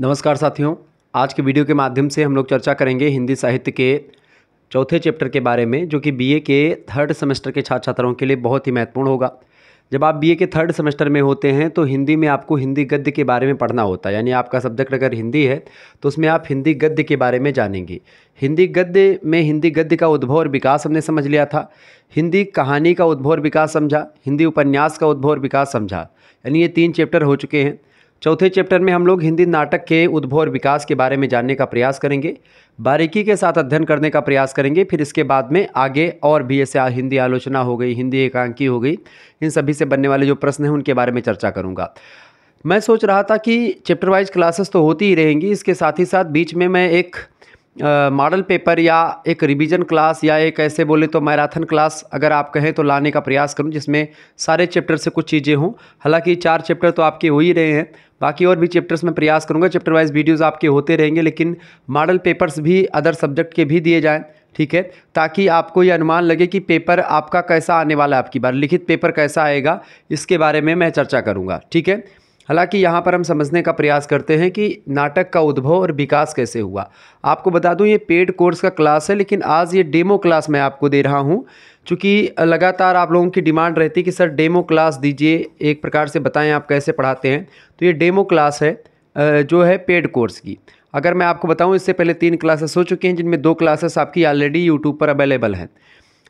नमस्कार साथियों आज के वीडियो के माध्यम से हम लोग चर्चा करेंगे हिंदी साहित्य के चौथे चैप्टर के बारे में जो कि बीए के थर्ड सेमेस्टर के छात्र छात्राओं के लिए बहुत ही महत्वपूर्ण होगा जब आप बीए के थर्ड सेमेस्टर में होते हैं तो हिंदी में आपको हिंदी गद्य के बारे में पढ़ना होता है यानी आपका सब्जेक्ट अगर हिंदी है तो उसमें आप हिंदी गद्य के बारे में जानेंगे हिंदी गद्य में हिंदी गद्य का उद्भव और विकास हमने समझ लिया था हिंदी कहानी का उद्भव और विकास समझा हिंदी उपन्यास का उद्भव और विकास समझा यानी ये तीन चैप्टर हो चुके हैं चौथे चैप्टर में हम लोग हिंदी नाटक के उद्भव और विकास के बारे में जानने का प्रयास करेंगे बारीकी के साथ अध्ययन करने का प्रयास करेंगे फिर इसके बाद में आगे और भी ऐसे हिंदी आलोचना हो गई हिंदी एकांकी हो गई इन सभी से बनने वाले जो प्रश्न हैं उनके बारे में चर्चा करूँगा मैं सोच रहा था कि चैप्टर वाइज क्लासेस तो होती ही रहेंगी इसके साथ ही साथ बीच में मैं एक मॉडल पेपर या एक रिवीजन क्लास या एक ऐसे बोले तो मैराथन क्लास अगर आप कहें तो लाने का प्रयास करूं जिसमें सारे चैप्टर से कुछ चीज़ें हों हालांकि चार चैप्टर तो आपके हो ही रहे हैं बाकी और भी चैप्टर्स में प्रयास करूंगा चैप्टर वाइज वीडियोज़ आपके होते रहेंगे लेकिन मॉडल पेपर्स भी अदर सब्जेक्ट के भी दिए जाएँ ठीक है ताकि आपको ये अनुमान लगे कि पेपर आपका कैसा आने वाला है आपकी बार लिखित पेपर कैसा आएगा इसके बारे में मैं चर्चा करूँगा ठीक है हालांकि यहाँ पर हम समझने का प्रयास करते हैं कि नाटक का उद्भव और विकास कैसे हुआ आपको बता दूँ ये पेड कोर्स का क्लास है लेकिन आज ये डेमो क्लास मैं आपको दे रहा हूँ चूँकि लगातार आप लोगों की डिमांड रहती है कि सर डेमो क्लास दीजिए एक प्रकार से बताएं आप कैसे पढ़ाते हैं तो ये डेमो क्लास है जो है पेड कोर्स की अगर मैं आपको बताऊं इससे पहले तीन क्लासेस हो चुकी हैं जिनमें दो क्लासेस आपकी ऑलरेडी यूट्यूब पर अवेलेबल हैं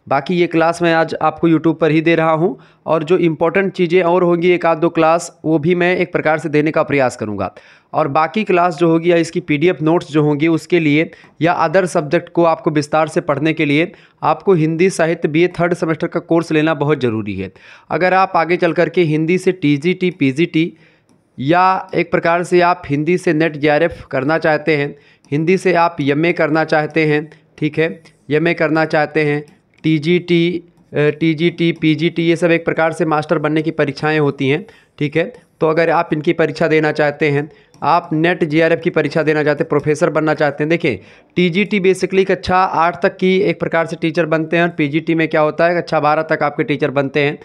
बाकी ये क्लास मैं आज आपको यूट्यूब पर ही दे रहा हूँ और जो इम्पोर्टेंट चीज़ें और होंगी एक आध दो क्लास वो भी मैं एक प्रकार से देने का प्रयास करूँगा और बाकी क्लास जो होगी या इसकी पीडीएफ नोट्स जो होंगी उसके लिए या अदर सब्जेक्ट को आपको विस्तार से पढ़ने के लिए आपको हिंदी साहित्य बी थर्ड सेमेस्टर का कोर्स लेना बहुत ज़रूरी है अगर आप आगे चल करके हिंदी से T G T P G T या एक प्रकार से आप हिंदी से नेट जे करना चाहते हैं हिंदी से आप एम करना चाहते हैं ठीक है एम करना चाहते हैं T G T T G T P G T ये सब एक प्रकार से मास्टर बनने की परीक्षाएं होती हैं ठीक है तो अगर आप इनकी परीक्षा देना चाहते हैं आप नेट जीआरएफ की परीक्षा देना चाहते हैं प्रोफेसर बनना चाहते हैं देखिए टीजीटी बेसिकली कक्षा अच्छा आठ तक की एक प्रकार से टीचर बनते हैं और पीजीटी में क्या होता है कक्षा अच्छा बारह तक आपके टीचर बनते हैं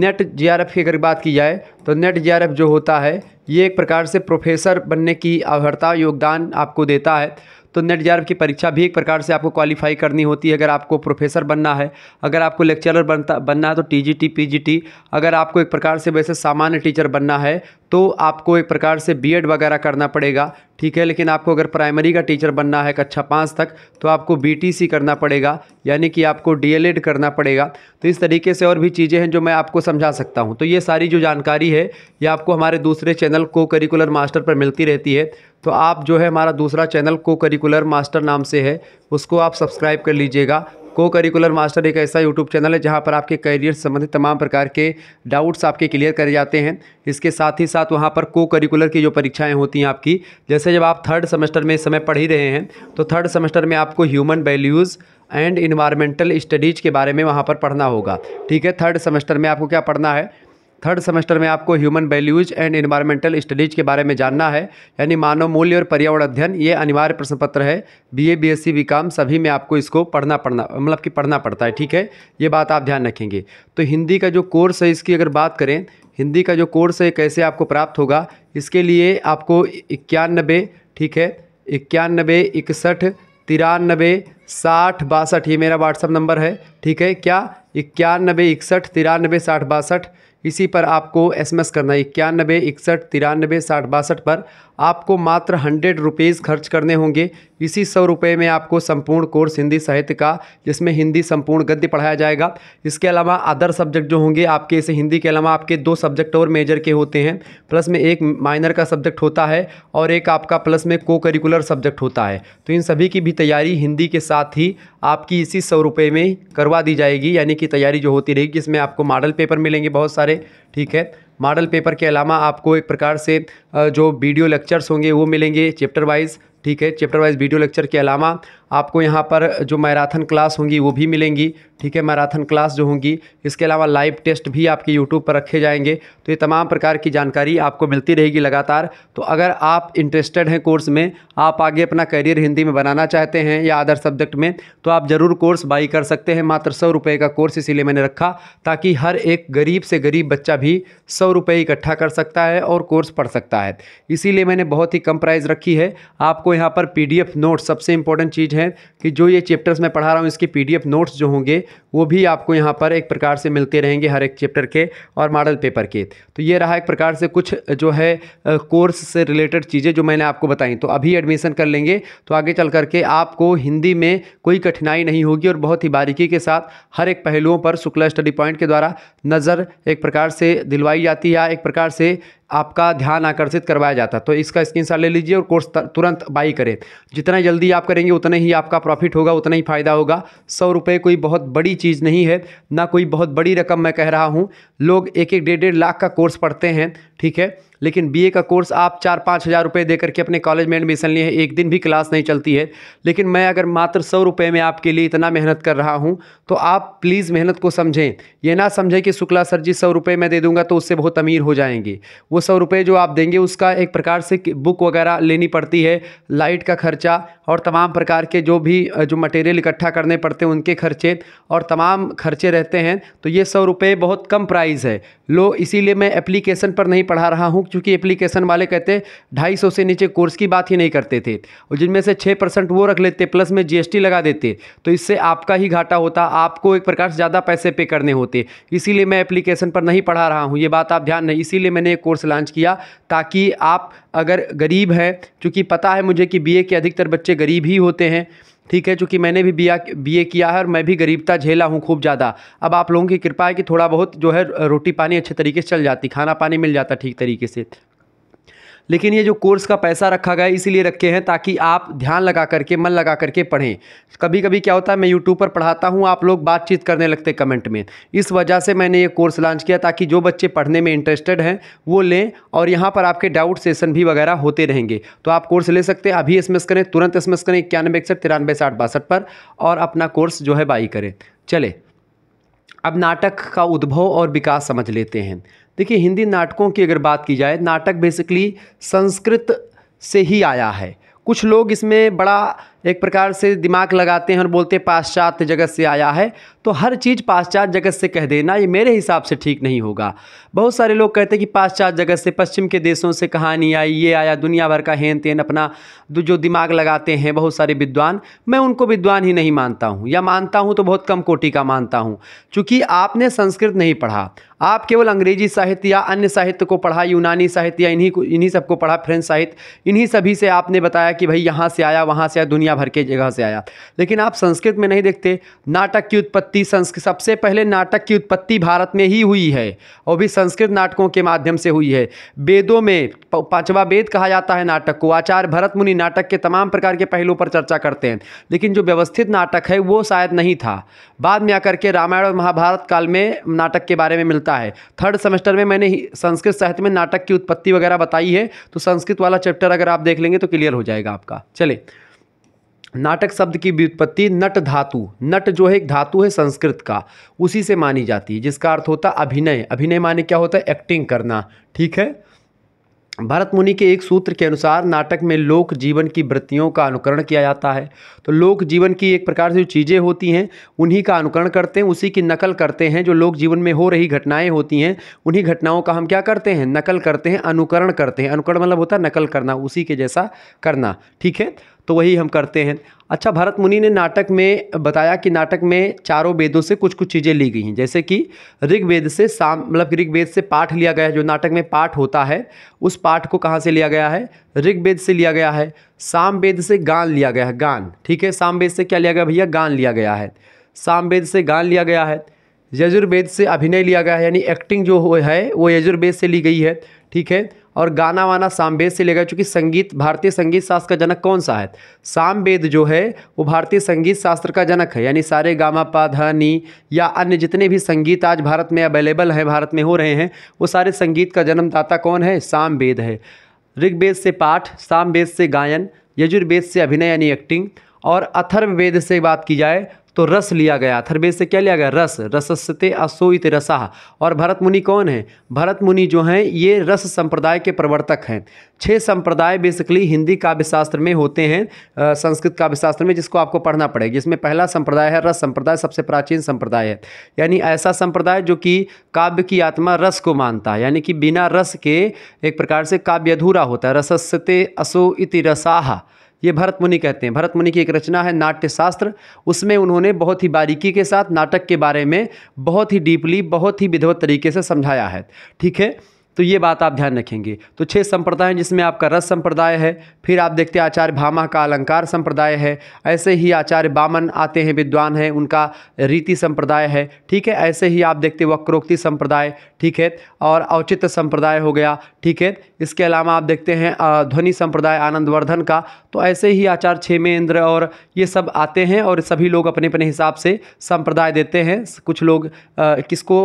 नेट जीआरएफ की अगर बात की जाए तो नेट जीआरएफ जो होता है ये एक प्रकार से प्रोफेसर बनने की अवहरता योगदान आपको देता है तो नेट जी की परीक्षा भी एक प्रकार से आपको क्वालिफाई करनी होती है अगर आपको प्रोफेसर बनना है अगर आपको लेक्चरर बनता बनना है तो T G T P G T अगर आपको एक प्रकार से वैसे सामान्य टीचर बनना है तो आपको एक प्रकार से बी एड वगैरह करना पड़ेगा ठीक है लेकिन आपको अगर प्राइमरी का टीचर बनना है कक्षा पाँच तक तो आपको बी टी सी करना पड़ेगा यानी कि आपको डी एल एड करना पड़ेगा तो इस तरीके से और भी चीज़ें हैं जो मैं आपको समझा सकता हूँ तो ये सारी जो जानकारी है ये आपको हमारे दूसरे चैनल को करिकुलर मास्टर पर मिलती रहती है तो आप जो है हमारा दूसरा चैनल को करिकुलर मास्टर नाम से है उसको आप सब्सक्राइब कर लीजिएगा को करिकुलर मास्टर एक ऐसा यूट्यूब चैनल है जहाँ पर आपके करियर संबंधित तमाम प्रकार के डाउट्स आपके क्लियर करे जाते हैं इसके साथ ही साथ वहाँ पर को करिकुलर की जो परीक्षाएं होती हैं आपकी जैसे जब आप थर्ड सेमेस्टर में इस समय पढ़ ही रहे हैं तो थर्ड सेमेस्टर में आपको human values and environmental studies के बारे में वहाँ पर पढ़ना होगा ठीक है थर्ड सेमेस्टर में आपको क्या पढ़ना है थर्ड सेमेस्टर में आपको human values and environmental studies के बारे में जानना है यानी मानव मूल्य और पर्यावरण अध्ययन ये अनिवार्य प्रश्न पत्र है B A B S C सभी में आपको इसको पढ़ना पड़ना मतलब कि पढ़ना पड़ता है ठीक है ये बात आप ध्यान रखेंगे तो हिंदी का जो कोर्स है इसकी अगर बात करें हिंदी का जो कोर्स है कैसे आपको प्राप्त होगा इसके लिए आपको इक्यानबे ठीक है इक्यानबे इकसठ तिरानबे साठ बासठ ये मेरा व्हाट्सअप नंबर है ठीक है क्या इक्यानबे इकसठ तिरानबे साठ बासठ इसी पर आपको एसएमएस करना है इक्यानबे इकसठ तिरानबे साठ बासठ पर आपको मात्र हंड्रेड रुपीज़ खर्च करने होंगे इसी सौ रुपये में आपको संपूर्ण कोर्स हिंदी साहित्य का जिसमें हिंदी संपूर्ण गद्य पढ़ाया जाएगा इसके अलावा अदर सब्जेक्ट जो होंगे आपके इसे हिंदी के अलावा आपके दो सब्जेक्ट और मेजर के होते हैं प्लस में एक माइनर का सब्जेक्ट होता है और एक आपका प्लस में को करिकुलर सब्जेक्ट होता है तो इन सभी की भी तैयारी हिंदी के साथ ही आपकी इसी सौ रुपये में करवा दी जाएगी यानी कि तैयारी जो होती रहेगी इसमें आपको मॉडल पेपर मिलेंगे बहुत सारे ठीक है मॉडल पेपर के अलावा आपको एक प्रकार से जो वीडियो लेक्चर्स होंगे वो मिलेंगे चैप्टर वाइज ठीक है चैप्टर वाइज वीडियो लेक्चर के अलावा आपको यहाँ पर जो मैराथन क्लास होंगी वो भी मिलेंगी ठीक है मैराथन क्लास जो होंगी इसके अलावा लाइव टेस्ट भी आपके यूट्यूब पर रखे जाएंगे तो ये तमाम प्रकार की जानकारी आपको मिलती रहेगी लगातार तो अगर आप इंटरेस्टेड हैं कोर्स में आप आगे अपना करियर हिंदी में बनाना चाहते हैं या अदर सब्जेक्ट में तो आप ज़रूर कोर्स बाई कर सकते हैं मात्र सौ रुपये का कोर्स इसीलिए मैंने रखा ताकि हर एक गरीब से गरीब बच्चा भी सौ रुपये इकट्ठा कर सकता है और कोर्स पढ़ सकता है इसीलिए मैंने बहुत ही कम प्राइस रखी है आपको यहाँ पर पी नोट्स सबसे इंपॉर्टेंट चीज़ है हैं कि जो ये चैप्टर्स मैं पढ़ा रहा हूँ इसके पीडीएफ नोट्स जो होंगे वो भी आपको यहाँ पर एक प्रकार से मिलते रहेंगे हर एक चैप्टर के और मॉडल पेपर के तो ये रहा एक प्रकार से कुछ जो है कोर्स से रिलेटेड चीज़ें जो मैंने आपको बताई तो अभी एडमिशन कर लेंगे तो आगे चल करके आपको हिंदी में कोई कठिनाई नहीं होगी और बहुत ही बारीकी के साथ हर एक पहलुओं पर शुक्ला स्टडी पॉइंट के द्वारा नज़र एक प्रकार से दिलवाई जाती है एक प्रकार से आपका ध्यान आकर्षित करवाया जाता है तो इसका स्क्रीन ले लीजिए और कोर्स तुरंत बाई करें जितना जल्दी आप करेंगे उतना ही आपका प्रॉफिट होगा उतना ही फ़ायदा होगा सौ रुपये कोई बहुत बड़ी चीज़ नहीं है ना कोई बहुत बड़ी रकम मैं कह रहा हूँ लोग एक एक डेढ़ डेढ़ लाख का कोर्स पढ़ते हैं ठीक है लेकिन बीए का कोर्स आप चार पाँच हज़ार रुपये दे करके अपने कॉलेज में एडमिशन लिए हैं एक दिन भी क्लास नहीं चलती है लेकिन मैं अगर मात्र सौ रुपये में आपके लिए इतना मेहनत कर रहा हूँ तो आप प्लीज़ मेहनत को समझें यह ना समझें कि शुक्ला सर जी सौ रुपये मैं दे दूंगा तो उससे बहुत अमीर हो जाएंगे वो सौ रुपये जो आप देंगे उसका एक प्रकार से बुक वगैरह लेनी पड़ती है लाइट का खर्चा और तमाम प्रकार के जो भी जो मटेरियल इकट्ठा करने पड़ते हैं उनके खर्चे और तमाम खर्चे रहते हैं तो ये सौ रुपये बहुत कम प्राइस है लो इसीलिए मैं एप्लीकेशन पर नहीं पढ़ा रहा हूँ क्योंकि एप्लीकेशन वाले कहते ढाई सौ से नीचे कोर्स की बात ही नहीं करते थे और जिनमें से छः परसेंट वो रख लेते प्लस में जी लगा देते तो इससे आपका ही घाटा होता आपको एक प्रकार से ज़्यादा पैसे पे करने होते इसीलिए मैं एप्लीकेशन पर नहीं पढ़ा रहा हूँ ये बात आप ध्यान नहीं इसीलिए मैंने एक कोर्स लॉन्च किया ताकि आप अगर गरीब है चूँकि पता है मुझे कि बीए के अधिकतर बच्चे गरीब ही होते हैं ठीक है चूँकि मैंने भी बिया बीए किया है और मैं भी गरीबता झेला हूँ खूब ज़्यादा अब आप लोगों की कृपा है कि थोड़ा बहुत जो है रोटी पानी अच्छे तरीके से चल जाती खाना पानी मिल जाता ठीक तरीके से लेकिन ये जो कोर्स का पैसा रखा गया है इसीलिए रखे हैं ताकि आप ध्यान लगा करके मन लगा करके पढ़ें कभी कभी क्या होता है मैं यूट्यूब पर पढ़ाता हूँ आप लोग बातचीत करने लगते कमेंट में इस वजह से मैंने ये कोर्स लॉन्च किया ताकि जो बच्चे पढ़ने में इंटरेस्टेड हैं वो लें और यहाँ पर आपके डाउट सेशन भी वगैरह होते रहेंगे तो आप कोर्स ले सकते हैं अभी एस करें तुरंत एस करें इक्यानवे इकसठ साठ बासठ पर और अपना कोर्स जो है बाई करें चले अब नाटक का उद्भव और विकास समझ लेते हैं देखिए हिंदी नाटकों की अगर बात की जाए नाटक बेसिकली संस्कृत से ही आया है कुछ लोग इसमें बड़ा एक प्रकार से दिमाग लगाते हैं और बोलते हैं पाश्चात्य जगत से आया है तो हर चीज़ पाश्चात जगत से कह देना ये मेरे हिसाब से ठीक नहीं होगा बहुत सारे लोग कहते हैं कि पाश्चात जगत से पश्चिम के देशों से कहानी आई ये आया दुनिया भर का हेन तेन अपना जो दिमाग लगाते हैं बहुत सारे विद्वान मैं उनको विद्वान ही नहीं मानता हूँ या मानता हूँ तो बहुत कम कोटि का मानता हूँ चूँकि आपने संस्कृत नहीं पढ़ा आप केवल अंग्रेजी साहित्य या अन्य साहित्य को पढ़ा यूनानी साहित्य या इन्हीं को इन्हीं सबको पढ़ा फ्रेंच साहित्य इन्हीं सभी से आपने बताया कि भाई यहाँ से आया वहाँ से आया दुनिया भर के जगह से आया लेकिन आप संस्कृत में नहीं देखते नाटक की उत्पत्ति उत्पत्ति संस्कृत सबसे पहले नाटक की उत्पत्ति भारत में ही हुई है और भी संस्कृत नाटकों के माध्यम से हुई है वेदों में पांचवा वेद कहा जाता है नाटक को आचार्य भरत मुनि नाटक के तमाम प्रकार के पहलुओं पर चर्चा करते हैं लेकिन जो व्यवस्थित नाटक है वो शायद नहीं था बाद में आकर के रामायण और महाभारत काल में नाटक के बारे में मिलता है थर्ड सेमेस्टर में मैंने संस्कृत साहित्य में नाटक की उत्पत्ति वगैरह बताई है तो संस्कृत वाला चैप्टर अगर आप देख लेंगे तो क्लियर हो जाएगा आपका चले नाटक शब्द की व्युत्पत्ति नट धातु नट जो है एक धातु है संस्कृत का उसी से मानी जाती है जिसका अर्थ होता है अभिनय अभिनय माने क्या होता है एक्टिंग करना ठीक है भरत मुनि के एक सूत्र के अनुसार नाटक में लोक जीवन की वृत्तियों का अनुकरण किया जाता है तो लोक जीवन की एक प्रकार से जो चीज़ें होती हैं उन्हीं का अनुकरण करते हैं उसी की नकल करते हैं जो लोक जीवन में हो रही घटनाएं होती हैं उन्हीं घटनाओं का हम क्या करते हैं नकल करते हैं अनुकरण करते हैं अनुकरण मतलब होता है नकल करना उसी के जैसा करना ठीक है तो वही हम करते हैं अच्छा भरत मुनि ने नाटक में बताया कि नाटक में चारों वेदों से कुछ कुछ चीज़ें ली गई हैं जैसे कि ऋग्वेद से साम मतलब ऋग्वेद से पाठ लिया गया है जो नाटक में पाठ होता है उस पाठ को कहाँ से लिया गया है ऋग्वेद से लिया गया है सामवेद से गान लिया गया है गान ठीक है सामवेद से क्या लिया गया भैया गान लिया गया है सामवेद से गान लिया गया है यजुर्वेद से अभिनय लिया गया है यानी एक्टिंग जो है वो यजुर्वेद से ली गई है ठीक है और गाना वाना सामवेद से लेगा चूँकि संगीत भारतीय संगीत शास्त्र का जनक कौन सा है सामवेद जो है वो भारतीय संगीत शास्त्र का जनक है यानी सारे गामा पा या अन्य जितने भी संगीत आज भारत में अवेलेबल हैं भारत में हो रहे हैं वो सारे संगीत का जन्मदाता कौन है सामवेद है ऋग्वेद से पाठ सामवेद से गायन यजुर्वेद से अभिनय यानी एक्टिंग और अथर्ववेद से बात की जाए तो रस लिया गया अथर्वेद से क्या लिया गया रस रसस्ते असोइत रसाह और भरत मुनि कौन है भरत मुनि जो हैं ये रस संप्रदाय के प्रवर्तक हैं छह संप्रदाय बेसिकली हिंदी काव्यशास्त्र में होते हैं संस्कृत काव्यशास्त्र में जिसको आपको पढ़ना पड़ेगा जिसमें पहला संप्रदाय है रस संप्रदाय सबसे प्राचीन संप्रदाय है यानी ऐसा संप्रदाय जो कि काव्य की आत्मा रस को मानता है यानी कि बिना रस के एक प्रकार से काव्य अधूरा होता है रसस्ते असो इति रसाहा ये भरत मुनि कहते हैं भरत मुनि की एक रचना है नाट्य शास्त्र उसमें उन्होंने बहुत ही बारीकी के साथ नाटक के बारे में बहुत ही डीपली बहुत ही विधवत तरीके से समझाया है ठीक है तो ये बात आप ध्यान रखेंगे तो छह संप्रदाय जिसमें आपका रस संप्रदाय है फिर आप देखते हैं आचार्य भामा का अलंकार संप्रदाय है ऐसे ही आचार्य बामन आते हैं विद्वान हैं उनका रीति संप्रदाय है ठीक है ऐसे ही आप देखते वक्रोक्ति संप्रदाय ठीक है और औचित्य संप्रदाय हो गया ठीक है इसके अलावा आप देखते हैं ध्वनि संप्रदाय आनंदवर्धन का तो ऐसे ही आचार्य छेमेंद्र और ये सब आते हैं और सभी लोग अपने अपने हिसाब से संप्रदाय देते हैं कुछ लोग किसको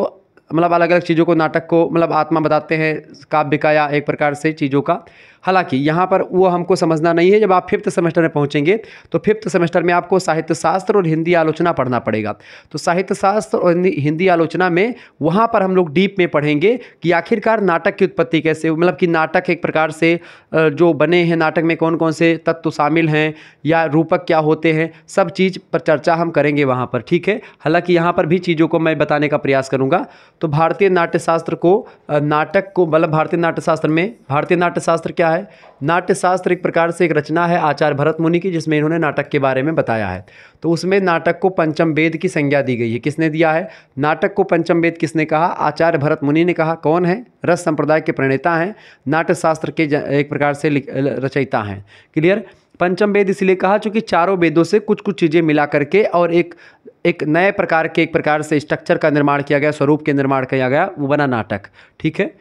मतलब अलग अलग चीज़ों को नाटक को मतलब आत्मा बताते हैं काव्य का या एक प्रकार से चीज़ों का हालांकि यहाँ पर वो हमको समझना नहीं है जब आप फिफ्थ सेमेस्टर में पहुँचेंगे तो फिफ्थ सेमेस्टर में आपको साहित्य शास्त्र और हिंदी आलोचना पढ़ना पड़ेगा तो साहित्य शास्त्र और हिंदी आलोचना में वहाँ पर हम लोग डीप में पढ़ेंगे कि आखिरकार नाटक की उत्पत्ति कैसे मतलब कि नाटक एक प्रकार से जो बने हैं नाटक में कौन कौन से तत्व शामिल हैं या रूपक क्या होते हैं सब चीज़ पर चर्चा हम करेंगे वहाँ पर ठीक है हालाँकि यहाँ पर भी चीज़ों को मैं बताने का प्रयास करूँगा तो भारतीय नाट्यशास्त्र को नाटक को मतलब भारतीय नाट्यशास्त्र में भारतीय नाट्यशास्त्र क्या है है नाट्यशास्त्र एक प्रकार से एक रचना है आचार्य भरत मुनि की जिसमें इन्होंने नाटक के बारे में बताया है तो उसमें नाटक को पंचम वेद की संज्ञा दी गई है किसने दिया है नाटक को पंचम वेद किसने कहा आचार्य भरत मुनि ने कहा कौन है रस संप्रदाय के प्रणेता हैं नाट्यशास्त्र के एक प्रकार से रचयिता हैं क्लियर पंचम वेद इसलिए कहा चूँकि चारों वेदों से कुछ कुछ चीज़ें मिला करके और एक एक नए प्रकार के एक प्रकार से स्ट्रक्चर का निर्माण किया गया स्वरूप के निर्माण किया गया वो बना नाटक ठीक है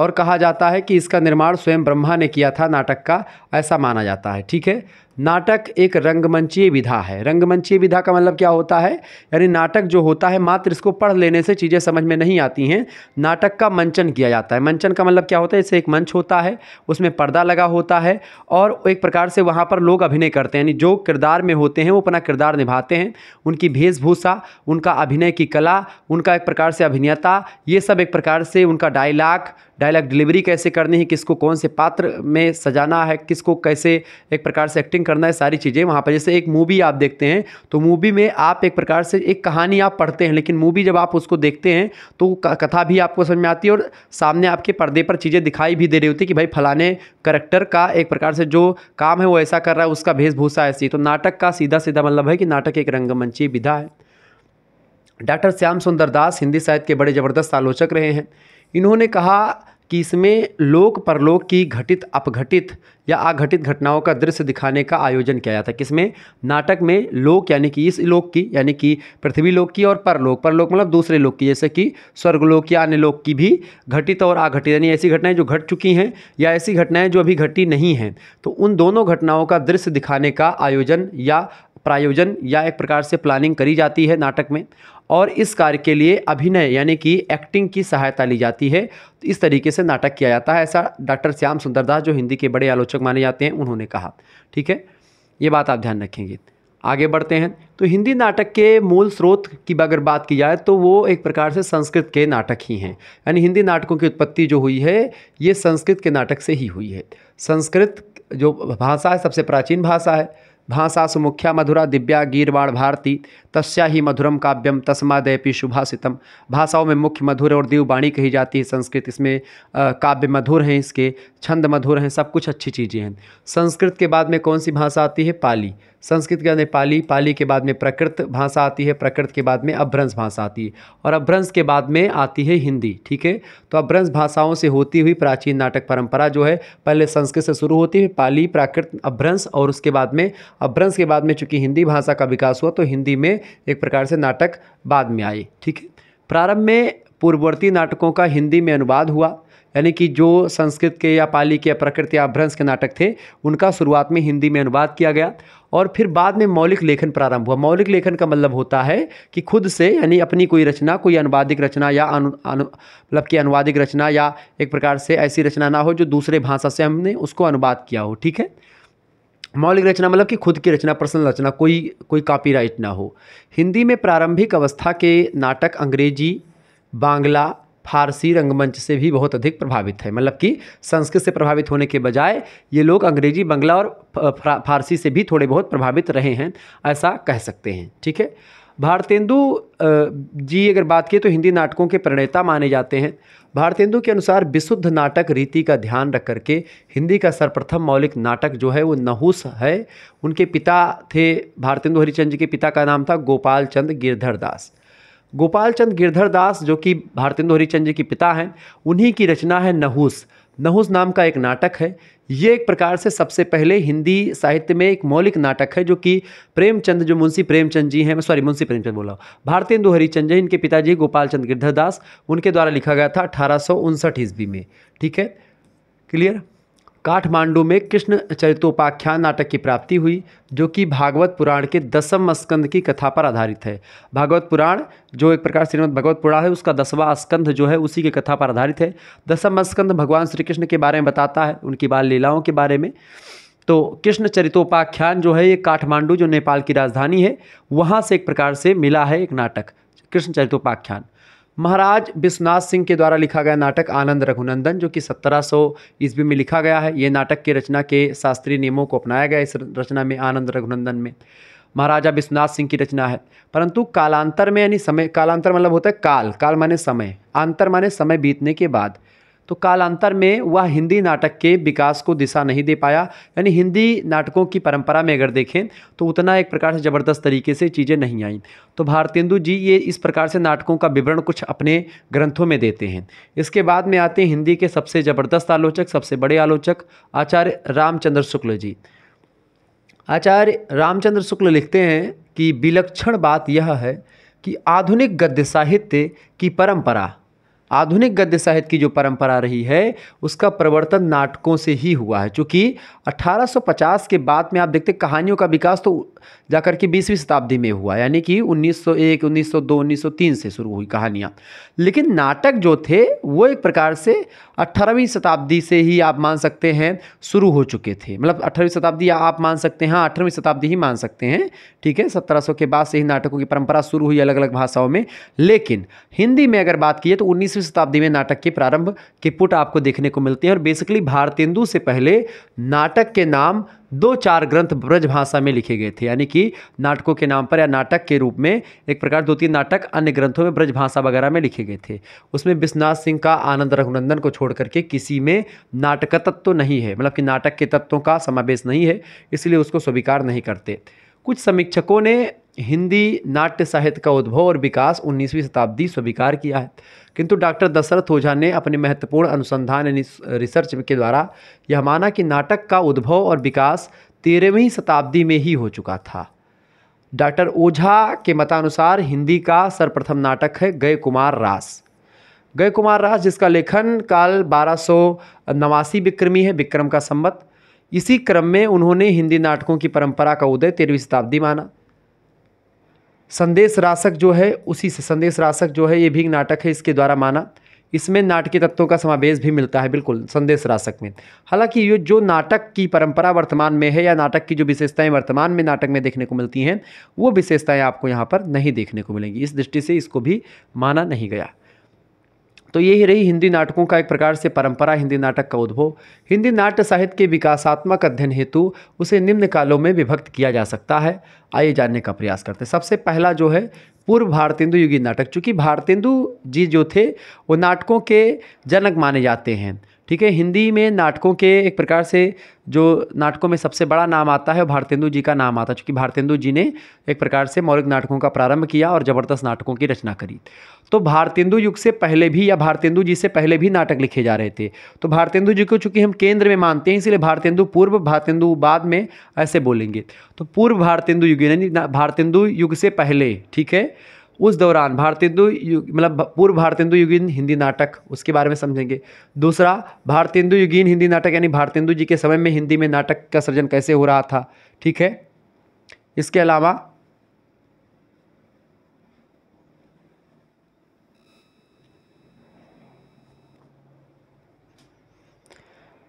और कहा जाता है कि इसका निर्माण स्वयं ब्रह्मा ने किया था नाटक का ऐसा माना जाता है ठीक है नाटक एक रंगमंचीय विधा है रंगमंचीय विधा का मतलब क्या होता है यानी नाटक जो होता है मात्र इसको पढ़ लेने से चीज़ें समझ में नहीं आती हैं नाटक का मंचन किया जाता है मंचन का मतलब क्या होता है इसे एक मंच होता है उसमें पर्दा लगा होता है और एक प्रकार से वहाँ पर लोग अभिनय करते हैं यानी जो किरदार में होते हैं वो अपना किरदार निभाते हैं उनकी वेशभूषा उनका अभिनय की कला उनका एक प्रकार से अभिनेता ये सब एक प्रकार से उनका डायलाग डायलाग डिलीवरी कैसे करनी है किसको कौन से पात्र में सजाना है किसको कैसे एक प्रकार से एक्टिंग एक्टिंग करना है सारी चीज़ें वहाँ पर जैसे एक मूवी आप देखते हैं तो मूवी में आप एक प्रकार से एक कहानी आप पढ़ते हैं लेकिन मूवी जब आप उसको देखते हैं तो कथा भी आपको समझ में आती है और सामने आपके पर्दे पर चीज़ें दिखाई भी दे रही होती है कि भाई फलाने करेक्टर का एक प्रकार से जो काम है वो ऐसा कर रहा है उसका वेशभूषा ऐसी तो नाटक का सीधा सीधा मतलब है कि नाटक एक रंगमंची विधा है डॉक्टर श्याम सुंदर दास हिंदी साहित्य के बड़े ज़बरदस्त आलोचक रहे हैं इन्होंने कहा कि इसमें लोक परलोक की घटित अपघटित या आघटित घटनाओं का दृश्य दिखाने का आयोजन किया जाता है किसमें नाटक में लोक यानी कि इस लोक की यानी कि पृथ्वी लोक की और परलोक परलोक मतलब दूसरे लोक की जैसे कि स्वर्गलोक या अन्य लोक की भी घटित और आघटित यानी ऐसी घटनाएं जो घट चुकी हैं या ऐसी घटनाएं जो अभी घटी नहीं हैं तो उन दोनों घटनाओं का दृश्य दिखाने का आयोजन या प्रायोजन या एक प्रकार से प्लानिंग करी जाती है नाटक में और इस कार्य के लिए अभिनय यानी कि एक्टिंग की सहायता ली जाती है तो इस तरीके से नाटक किया जाता है ऐसा डॉक्टर श्याम सुंदरदास जो हिंदी के बड़े आलोचक माने जाते हैं उन्होंने कहा ठीक है ये बात आप ध्यान रखेंगे आगे बढ़ते हैं तो हिंदी नाटक के मूल स्रोत की अगर बात की जाए तो वो एक प्रकार से संस्कृत के नाटक ही हैं यानी हिंदी नाटकों की उत्पत्ति जो हुई है ये संस्कृत के नाटक से ही हुई है संस्कृत जो भाषा है सबसे प्राचीन भाषा है भाषासु मुख्या मधुरा दिव्या गीरवाण भारती तस्या ही मधुरम काव्यम तस्मादयपि शुभाषितम भाषाओं में मुख्य मधुर और देववाणी कही जाती है संस्कृत इसमें काव्य मधुर हैं इसके छंद मधुर हैं सब कुछ अच्छी चीज़ें हैं संस्कृत के बाद में कौन सी भाषा आती है पाली संस्कृत के बाद पाली पाली के बाद में प्रकृत भाषा आती है प्रकृत के बाद में अभ्रंश भाषा आती है और अभ्रंश के बाद में आती है हिंदी ठीक है तो अभ्रंश भाषाओं से होती हुई प्राचीन नाटक परंपरा जो है पहले संस्कृत से शुरू होती है पाली प्राकृत अभ्रंश और उसके बाद में अभ्रंश के बाद में चूंकि हिंदी भाषा का विकास हुआ तो हिंदी में एक प्रकार से नाटक बाद में आए ठीक है प्रारंभ में पूर्ववर्ती नाटकों का हिंदी में अनुवाद हुआ यानी कि जो संस्कृत के या पाली के या प्रकृति या भ्रंश के नाटक थे उनका शुरुआत में हिंदी में अनुवाद किया गया और फिर बाद में मौलिक लेखन प्रारंभ हुआ मौलिक लेखन का मतलब होता है कि खुद से यानी अपनी कोई रचना कोई अनुवादिक रचना या अनु मतलब कि अनुवादिक रचना या एक प्रकार से ऐसी रचना ना हो जो दूसरे भाषा से हमने उसको अनुवाद किया हो ठीक है मौलिक रचना मतलब कि खुद की रचना पर्सनल रचना कोई कोई कॉपीराइट ना हो हिंदी में प्रारंभिक अवस्था के नाटक अंग्रेजी बांग्ला फारसी रंगमंच से भी बहुत अधिक प्रभावित है मतलब कि संस्कृत से प्रभावित होने के बजाय ये लोग अंग्रेजी बंगला और फारसी से भी थोड़े बहुत प्रभावित रहे हैं ऐसा कह सकते हैं ठीक है भारतेंदु जी अगर बात की तो हिंदी नाटकों के प्रणेता माने जाते हैं भारतेंदु के अनुसार विशुद्ध नाटक रीति का ध्यान रख करके हिंदी का सर्वप्रथम मौलिक नाटक जो है वो नहुस है उनके पिता थे भारतेंदु हरिचंद जी के पिता का नाम था गोपाल चंद गिरधर दास गोपाल चंद गिरधर दास जो कि भारतेंदु हरिचंद जी के पिता हैं उन्हीं की रचना है नहुस नहुस नाम का एक नाटक है ये एक प्रकार से सबसे पहले हिंदी साहित्य में एक मौलिक नाटक है जो कि प्रेमचंद जो मुंशी प्रेमचंद जी हैं मैं सॉरी मुंशी प्रेमचंद बोला भारतेंदु हरिचंद जी इनके पिताजी गोपाल चंद गिरधर दास उनके द्वारा लिखा गया था अठारह ईस्वी में ठीक है क्लियर काठमांडू में कृष्ण चरितोपाख्यान नाटक की प्राप्ति हुई जो कि भागवत पुराण के दसम स्कंद की कथा पर आधारित है भागवत पुराण जो एक प्रकार श्रीमद भगवत पुराण है उसका दसवां स्कंद जो है उसी की कथा पर आधारित है दसम स्कंद भगवान श्री कृष्ण के बारे में बताता है उनकी बाल लीलाओं के बारे में तो कृष्ण चरितोपाख्यान जो है ये काठमांडू जो नेपाल की राजधानी है वहाँ से एक प्रकार से मिला है एक नाटक कृष्ण चरितोपाख्यान महाराज विश्वनाथ सिंह के द्वारा लिखा गया नाटक आनंद रघुनंदन जो कि 1700 सौ ईस्वी में लिखा गया है ये नाटक के रचना के शास्त्रीय नियमों को अपनाया गया इस रचना में आनंद रघुनंदन में महाराजा विश्वनाथ सिंह की रचना है परंतु कालांतर में यानी समय कालांतर मतलब होता है काल काल माने समय आंतर माने समय बीतने के बाद तो कालांतर में वह हिंदी नाटक के विकास को दिशा नहीं दे पाया यानी हिंदी नाटकों की परंपरा में अगर देखें तो उतना एक प्रकार से ज़बरदस्त तरीके से चीज़ें नहीं आई तो भारतेंदु जी ये इस प्रकार से नाटकों का विवरण कुछ अपने ग्रंथों में देते हैं इसके बाद में आते हैं हिंदी के सबसे ज़बरदस्त आलोचक सबसे बड़े आलोचक आचार्य रामचंद्र शुक्ल जी आचार्य रामचंद्र शुक्ल लिखते हैं कि विलक्षण बात यह है कि आधुनिक गद्य साहित्य की परंपरा आधुनिक गद्य साहित्य की जो परंपरा रही है उसका प्रवर्तन नाटकों से ही हुआ है चूँकि 1850 के बाद में आप देखते कहानियों का विकास तो जाकर के बीसवीं शताब्दी में हुआ यानी कि 1901, 1902, 1903 से शुरू हुई कहानियाँ लेकिन नाटक जो थे वो एक प्रकार से 18वीं शताब्दी से ही आप मान सकते हैं शुरू हो चुके थे मतलब 18वीं शताब्दी आप मान सकते हैं हाँ अठारहवीं शताब्दी ही मान सकते हैं ठीक है 1700 के बाद से ही नाटकों की परंपरा शुरू हुई अलग अलग भाषाओं में लेकिन हिंदी में अगर बात की तो उन्नीसवीं उन्नीसवीं शताब्दी में नाटक के प्रारंभ के पुट आपको देखने को मिलते हैं और बेसिकली भारतेंदु से पहले नाटक के नाम दो चार ग्रंथ ब्रज भाषा में लिखे गए थे यानी कि नाटकों के नाम पर या नाटक के रूप में एक प्रकार दो तीन नाटक अन्य ग्रंथों में ब्रज भाषा वगैरह में लिखे गए थे उसमें विश्वनाथ सिंह का आनंद रघुनंदन को छोड़ करके किसी में नाटक तत्व तो नहीं है मतलब कि नाटक के तत्वों का समावेश नहीं है इसलिए उसको स्वीकार नहीं करते कुछ समीक्षकों ने हिंदी नाट्य साहित्य का उद्भव और विकास 19वीं शताब्दी स्वीकार किया है किंतु डॉक्टर दशरथ ओझा ने अपने महत्वपूर्ण अनुसंधान रिसर्च के द्वारा यह माना कि नाटक का उद्भव और विकास तेरहवीं शताब्दी में ही हो चुका था डॉक्टर ओझा के मतानुसार हिंदी का सर्वप्रथम नाटक है गय कुमार रास गय कुमार रास जिसका लेखन काल बारह नवासी विक्रमी है विक्रम का संबत इसी क्रम में उन्होंने हिंदी नाटकों की परंपरा का उदय तेरहवीं शताब्दी माना संदेश राशक जो है उसी से संदेश राशक जो है ये भी नाटक है इसके द्वारा माना इसमें नाटकीय तत्वों का समावेश भी मिलता है बिल्कुल संदेश राशक में हालांकि ये जो नाटक की परंपरा वर्तमान में है या नाटक की जो विशेषताएं वर्तमान में नाटक में देखने को मिलती हैं वो विशेषताएं आपको यहाँ पर नहीं देखने को मिलेंगी इस दृष्टि से इसको भी माना नहीं गया तो यही रही हिंदी नाटकों का एक प्रकार से परंपरा हिंदी नाटक का उद्भव हिंदी नाट्य साहित्य के विकासात्मक अध्ययन हेतु उसे निम्न कालों में विभक्त किया जा सकता है आइए जानने का प्रयास करते हैं सबसे पहला जो है पूर्व भारतेंदु युगी नाटक चूँकि भारतेंदु जी जो थे वो नाटकों के जनक माने जाते हैं ठीक है हिंदी में नाटकों के एक प्रकार से जो नाटकों में सबसे बड़ा नाम आता है भारतेंदु जी का नाम आता है क्योंकि भारतेंदु जी ने एक प्रकार से मौलिक नाटकों का प्रारंभ किया और ज़बरदस्त नाटकों की रचना करी तो भारतेंदु युग से पहले भी या भारतेंदु जी से पहले भी नाटक लिखे जा रहे थे तो भारतेंदु जी को चूँकि हम केंद्र में मानते हैं इसलिए भारतेंदु पूर्व भारतेंदु बाद में ऐसे बोलेंगे तो पूर्व भारतेंदु युग यानी भारतेंदु युग से पहले ठीक है उस दौरान भारत युग मतलब पूर्व भारत युगीन हिंदी नाटक उसके बारे में समझेंगे दूसरा भारतेंदु हिंदू युगीन हिंदी नाटक यानी भारत जी के समय में हिंदी में नाटक का सृजन कैसे हो रहा था ठीक है इसके अलावा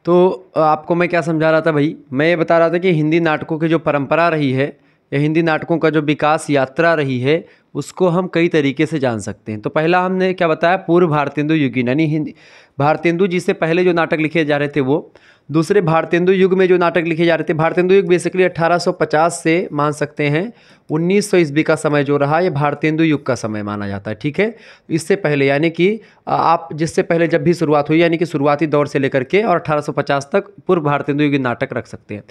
तो आपको मैं क्या समझा रहा था भाई मैं ये बता रहा था कि हिंदी नाटकों की जो परंपरा रही है या हिंदी नाटकों का जो विकास यात्रा रही है उसको हम कई तरीके से जान सकते हैं तो पहला हमने क्या बताया पूर्व भारतेंदु युगीन यानी हिंदी भारतेंदु जी से पहले जो नाटक लिखे जा रहे थे वो दूसरे भारतेंदु युग में जो नाटक लिखे जा रहे थे भारतेंदु युग बेसिकली 1850 से मान सकते हैं 1900 सौ ईस्वी का समय जो रहा ये भारतेंदु युग का समय माना जाता है ठीक है इससे पहले यानी कि आप जिससे पहले जब भी शुरुआत हुई यानी कि शुरुआती दौर से लेकर के और 1850 तक पूर्व भारतेंदु युग नाटक रख सकते हैं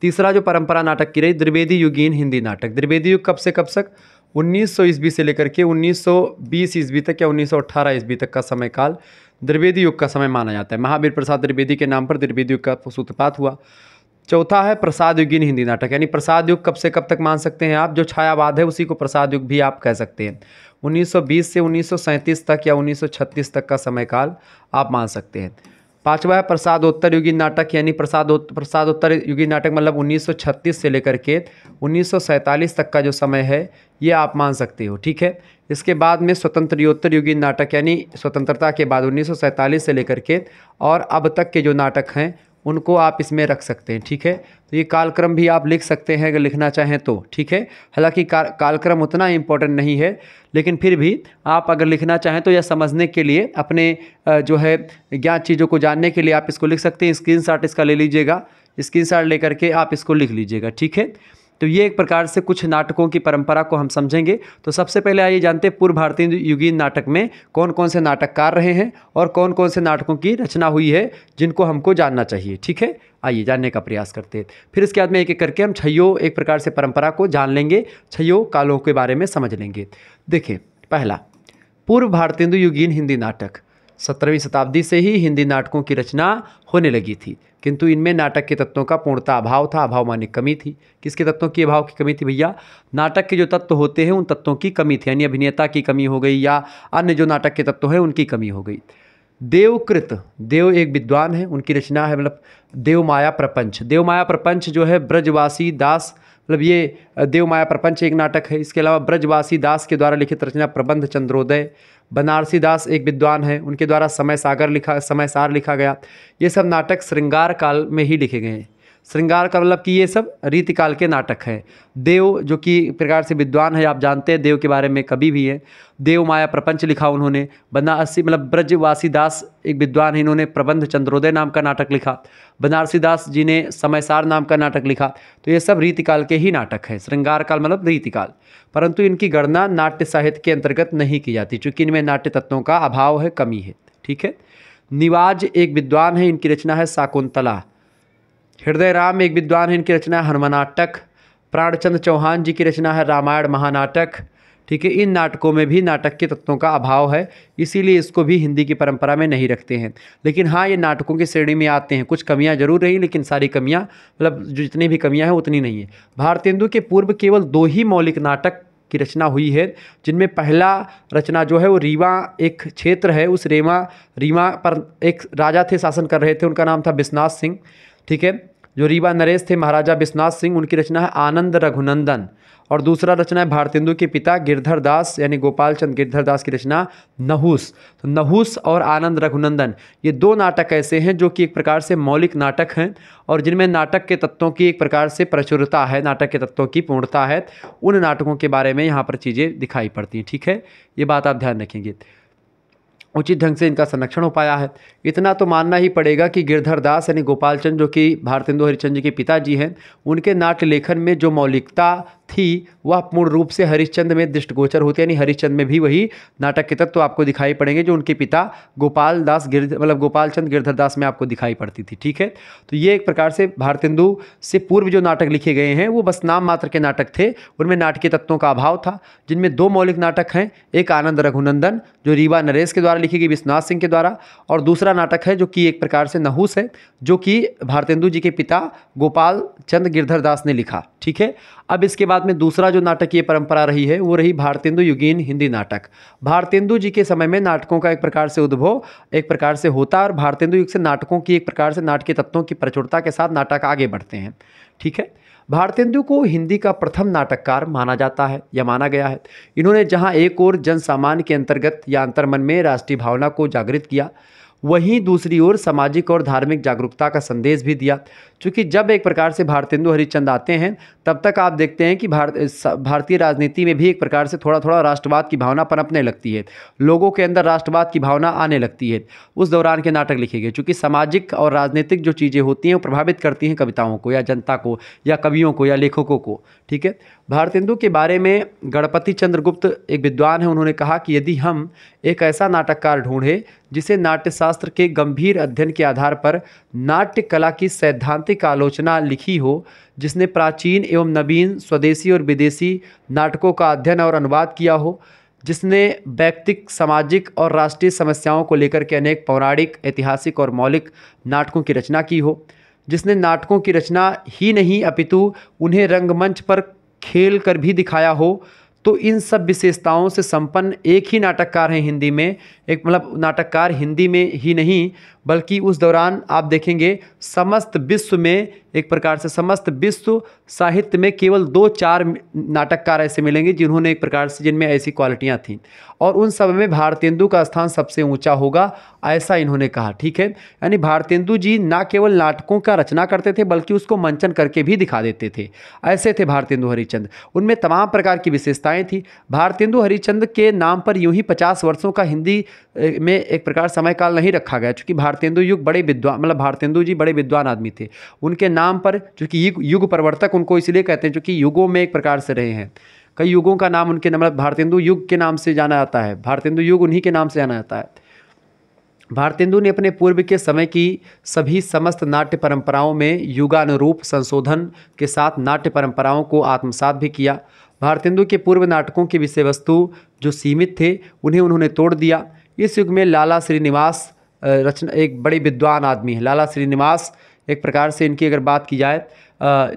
तीसरा जो परंपरा नाटक की रही द्विवेदी युगीन हिंदी नाटक द्विवेदी युग कब से कब तक उन्नीस सौ ईस्वी से लेकर के उन्नीस सौ बीस ईस्वी तक या उन्नीस सौ अट्ठारह ईस्वी तक का समय काल द्रिवेदी युग का समय माना जाता है महावीर प्रसाद द्रिवेदी के नाम पर द्रिवेदी युग का सूत्रपात हुआ चौथा है प्रसाद युगीन हिंदी नाटक यानी प्रसाद युग कब से कब तक मान सकते हैं आप जो छायावाद है उसी को प्रसाद युग भी आप कह सकते हैं 1920 से 1937 तक या 1936 तक का समय काल आप मान सकते हैं पांचवा है प्रसादोत्तर युगी नाटक यानी प्रसाद प्रसादोत्तर युगी नाटक मतलब 1936 से लेकर के 1947 तक का जो समय है ये आप मान सकते हो ठीक है इसके बाद में स्वतंत्रोत्तर युगी नाटक यानी स्वतंत्रता के बाद 1947 से लेकर के और अब तक के जो नाटक हैं उनको आप इसमें रख सकते हैं ठीक है तो ये कालक्रम भी आप लिख सकते हैं अगर लिखना चाहें तो ठीक है हालांकि का, कालक्रम उतना इम्पोर्टेंट नहीं है लेकिन फिर भी आप अगर लिखना चाहें तो यह समझने के लिए अपने जो है ज्ञात चीज़ों को जानने के लिए आप इसको लिख सकते हैं स्क्रीन इसका ले लीजिएगा स्क्रीन लेकर के आप इसको लिख लीजिएगा ठीक है तो ये एक प्रकार से कुछ नाटकों की परंपरा को हम समझेंगे तो सबसे पहले आइए जानते हैं पूर्व भारतीय युगीन नाटक में कौन कौन से नाटककार रहे हैं और कौन कौन से नाटकों की रचना हुई है जिनको हमको जानना चाहिए ठीक है आइए जानने का प्रयास करते हैं फिर इसके बाद में एक एक करके हम छयो एक प्रकार से परंपरा को जान लेंगे छयो कालों के बारे में समझ लेंगे देखिए पहला पूर्व भारतेंदु युगीन हिंदी नाटक सत्रहवीं शताब्दी से ही हिंदी नाटकों की रचना होने लगी थी किंतु इनमें नाटक के तत्वों का पूर्णता अभाव था अभाव माने कमी थी किसके तत्वों की अभाव की कमी थी भैया नाटक के जो तत्व होते हैं उन तत्वों की कमी थी यानी अभिनेता की कमी हो गई या अन्य जो नाटक के तत्व हैं उनकी कमी हो गई देवकृत देव एक विद्वान है उनकी रचना है मतलब देवमाया प्रपंच देवमाया प्रपंच जो है ब्रजवासी दास मतलब ये देव माया प्रपंच एक नाटक है इसके अलावा ब्रजवासी दास के द्वारा लिखित रचना प्रबंध चंद्रोदय बनारसी दास एक विद्वान है उनके द्वारा समय सागर लिखा समय सार लिखा गया ये सब नाटक श्रृंगार काल में ही लिखे गए हैं श्रृंगार का मतलब कि ये सब रीतिकाल के नाटक हैं देव जो कि प्रकार से विद्वान है आप जानते हैं देव के बारे में कभी भी है देव माया प्रपंच लिखा उन्होंने बनारसी मतलब ब्रजवासी दास एक विद्वान है इन्होंने प्रबंध चंद्रोदय नाम का नाटक लिखा बनारसी दास जी ने समयसार नाम का नाटक लिखा तो ये सब रीतिकाल के ही नाटक है श्रृंगार काल मतलब रीतिकाल परंतु इनकी गणना नाट्य साहित्य के अंतर्गत नहीं की जाती चूँकि इनमें नाट्य तत्वों का अभाव है कमी है ठीक है निवाज एक विद्वान है इनकी रचना है शाकुंतला हृदय राम एक विद्वान हैं इनकी रचना है हनुमानाटक प्राणचंद चौहान जी की रचना है रामायण महानाटक ठीक है इन नाटकों में भी नाटक के तत्वों का अभाव है इसीलिए इसको भी हिंदी की परंपरा में नहीं रखते हैं लेकिन हाँ ये नाटकों की श्रेणी में आते हैं कुछ कमियां जरूर रही लेकिन सारी कमियां मतलब जो जितनी भी कमियां हैं उतनी नहीं है भारतेंदु के पूर्व केवल दो ही मौलिक नाटक की रचना हुई है जिनमें पहला रचना जो है वो रीवा एक क्षेत्र है उस रेवा रीवा पर एक राजा थे शासन कर रहे थे उनका नाम था विश्वनाथ सिंह ठीक है जो रीवा नरेश थे महाराजा विश्वनाथ सिंह उनकी रचना है आनंद रघुनंदन और दूसरा रचना है भारतेंदु के पिता गिरधर दास यानी गोपाल चंद गिरधर दास की रचना नहुस तो नहुस और आनंद रघुनंदन ये दो नाटक ऐसे हैं जो कि एक प्रकार से मौलिक नाटक हैं और जिनमें नाटक के तत्वों की एक प्रकार से प्रचुरता है नाटक के तत्वों की पूर्णता है उन नाटकों के बारे में यहाँ पर चीज़ें दिखाई पड़ती हैं ठीक है ये बात आप ध्यान रखेंगे उचित ढंग से इनका संरक्षण हो पाया है इतना तो मानना ही पड़ेगा कि गिरधर दास यानी गोपाल चंद जो कि भारतेंदु हरिचंद जी के पिताजी हैं उनके नाट्य लेखन में जो मौलिकता थी वह पूर्ण रूप से हरिश्चंद में दृष्टगोचर होती यानी हरिश्चंद में भी वही नाटक के तत्व तो आपको दिखाई पड़ेंगे जो उनके पिता गोपाल दास गिर मतलब गोपाल चंद गिरधर दास में आपको दिखाई पड़ती थी ठीक है तो ये एक प्रकार से भारतेंदु से पूर्व जो नाटक लिखे गए हैं वो बस नाम मात्र के नाटक थे उनमें नाटकीय तत्वों का अभाव था जिनमें दो मौलिक नाटक हैं एक आनंद रघुनंदन जो रीवा नरेश के द्वारा द्वारा लिखी गई विश्वनाथ सिंह के द्वारा और दूसरा नाटक है जो कि एक प्रकार से नहूस है जो कि भारतेंदु जी के पिता गोपाल चंद गिरधर दास ने लिखा ठीक है अब इसके बाद में दूसरा जो नाटकीय परंपरा रही है वो रही भारतेंदु युगीन हिंदी नाटक भारतेंदु जी के समय में नाटकों का एक प्रकार से उद्भव एक प्रकार से होता और भारतेंदु युग से नाटकों की एक प्रकार से नाटकीय तत्वों की प्रचुरता के साथ नाटक आगे बढ़ते हैं ठीक है भारतेंदु को हिंदी का प्रथम नाटककार माना जाता है या माना गया है इन्होंने जहाँ एक ओर जन सामान्य के अंतर्गत या अंतर्मन में राष्ट्रीय भावना को जागृत किया वहीं दूसरी ओर सामाजिक और धार्मिक जागरूकता का संदेश भी दिया चूँकि जब एक प्रकार से भारतेंदु हरिचंद आते हैं तब तक आप देखते हैं कि भारत भारतीय राजनीति में भी एक प्रकार से थोड़ा थोड़ा राष्ट्रवाद की भावना पनपने लगती है लोगों के अंदर राष्ट्रवाद की भावना आने लगती है उस दौरान के नाटक लिखे गए चूँकि सामाजिक और राजनीतिक जो चीज़ें होती हैं वो प्रभावित करती हैं कविताओं को या जनता को या कवियों को या लेखकों को ठीक है भारतेंदु के बारे में गणपति चंद्रगुप्त एक विद्वान है उन्होंने कहा कि यदि हम एक ऐसा नाटककार ढूंढें जिसे नाट्यशास्त्र के गंभीर अध्ययन के आधार पर नाट्य कला की सैद्धांत सैद्धांतिक आलोचना लिखी हो जिसने प्राचीन एवं नवीन स्वदेशी और विदेशी नाटकों का अध्ययन और अनुवाद किया हो जिसने व्यक्तिक सामाजिक और राष्ट्रीय समस्याओं को लेकर के अनेक पौराणिक ऐतिहासिक और मौलिक नाटकों की रचना की हो जिसने नाटकों की रचना ही नहीं अपितु उन्हें रंगमंच पर खेल कर भी दिखाया हो तो इन सब विशेषताओं से संपन्न एक ही नाटककार हैं हिंदी में एक मतलब नाटककार हिंदी में ही नहीं बल्कि उस दौरान आप देखेंगे समस्त विश्व में एक प्रकार से समस्त विश्व साहित्य में केवल दो चार नाटककार ऐसे मिलेंगे जिन्होंने एक प्रकार से जिनमें ऐसी क्वालिटियाँ थीं और उन सब में भारतेंदु का स्थान सबसे ऊंचा होगा ऐसा इन्होंने कहा ठीक है यानी भारतेंदु जी ना केवल नाटकों का रचना करते थे बल्कि उसको मंचन करके भी दिखा देते थे ऐसे थे भारतेंदु हरिचंद उनमें तमाम प्रकार की विशेषताएँ थी भारतेंदु हरिचंद के नाम पर यूँ ही पचास वर्षों का हिंदी में एक प्रकार समयकाल नहीं रखा गया चूँकि भारत भारतेंदु युग बड़े विद्वान मतलब भारतेंदु जी बड़े विद्वान आदमी थे उनके नाम पर चूँकि युग युग प्रवर्तक उनको इसलिए कहते हैं कि युगों में एक प्रकार से रहे हैं कई युगों का नाम उनके मतलब भारतेंदु युग के नाम से जाना जाता है भारतेंदु युग उन्हीं के नाम से जाना जाता है भारतेंदु ने अपने पूर्व के समय की सभी समस्त नाट्य परंपराओं में युगानुरूप संशोधन के साथ नाट्य परंपराओं को आत्मसात भी किया भारतेंदु के पूर्व नाटकों के विषय वस्तु जो सीमित थे उन्हें उन्होंने तोड़ दिया इस युग में लाला श्रीनिवास रचना एक बड़े विद्वान आदमी हैं लाला श्रीनिवास एक प्रकार से इनकी अगर बात की जाए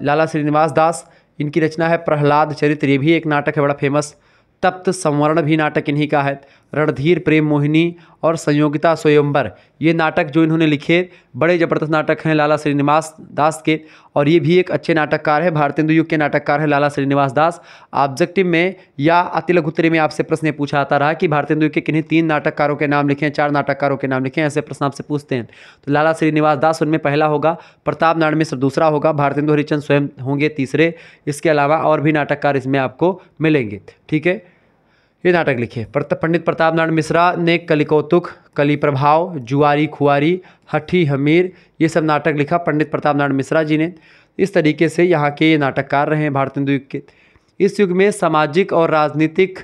लाला श्रीनिवास दास इनकी रचना है प्रहलाद चरित्र ये भी एक नाटक है बड़ा फेमस तप्त संवरण भी नाटक इन्हीं का है रणधीर प्रेम मोहिनी और संयोगिता स्वयंबर ये नाटक जो इन्होंने लिखे बड़े ज़बरदस्त नाटक हैं लाला श्रीनिवास दास के और ये भी एक अच्छे नाटककार है भारतेंदु युग के नाटककार है लाला श्रीनिवास दास ऑब्जेक्टिव में या अतिलघुत्तरी में आपसे प्रश्न पूछा आता रहा कि भारतेंदु युग के किन्हीं तीन नाटककारों के नाम लिखे हैं चार नाटककारों के नाम लिखे हैं ऐसे प्रश्न आपसे पूछते हैं तो लाला श्रीनिवास दास उनमें पहला होगा प्रताप नारायण मिश्र दूसरा होगा भारतेंदु हरिचंद स्वयं होंगे तीसरे इसके अलावा और भी नाटककार इसमें आपको मिलेंगे ठीक है ये नाटक लिखे पंडित प्रताप नारायण मिश्रा ने कलिकौतुक कली प्रभाव जुआरी खुआरी हठी हमीर ये सब नाटक लिखा पंडित प्रताप नारायण मिश्रा जी ने इस तरीके से यहाँ के ये नाटककार रहे हैं हिंदू युग के इस युग में सामाजिक और राजनीतिक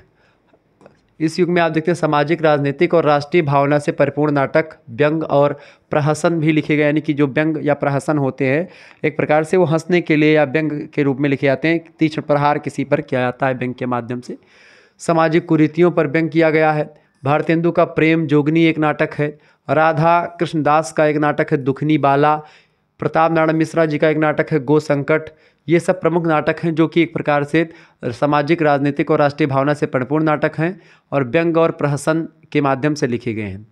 इस युग में आप देखते हैं सामाजिक राजनीतिक और राष्ट्रीय भावना से परिपूर्ण नाटक व्यंग और प्रहसन भी लिखे गए यानी कि जो व्यंग या प्रहसन होते हैं एक प्रकार से वो हंसने के लिए या व्यंग के रूप में लिखे जाते हैं तीक्ष्ण प्रहार किसी पर किया जाता है व्यंग के माध्यम से सामाजिक कुरीतियों पर व्यंग किया गया है भारतेंदु का प्रेम जोगनी एक नाटक है राधा कृष्णदास का एक नाटक है दुखनी बाला प्रताप नारायण मिश्रा जी का एक नाटक है गो संकट ये सब प्रमुख नाटक हैं जो कि एक प्रकार से सामाजिक राजनीतिक और राष्ट्रीय भावना से परिपूर्ण नाटक हैं और व्यंग और प्रहसन के माध्यम से लिखे गए हैं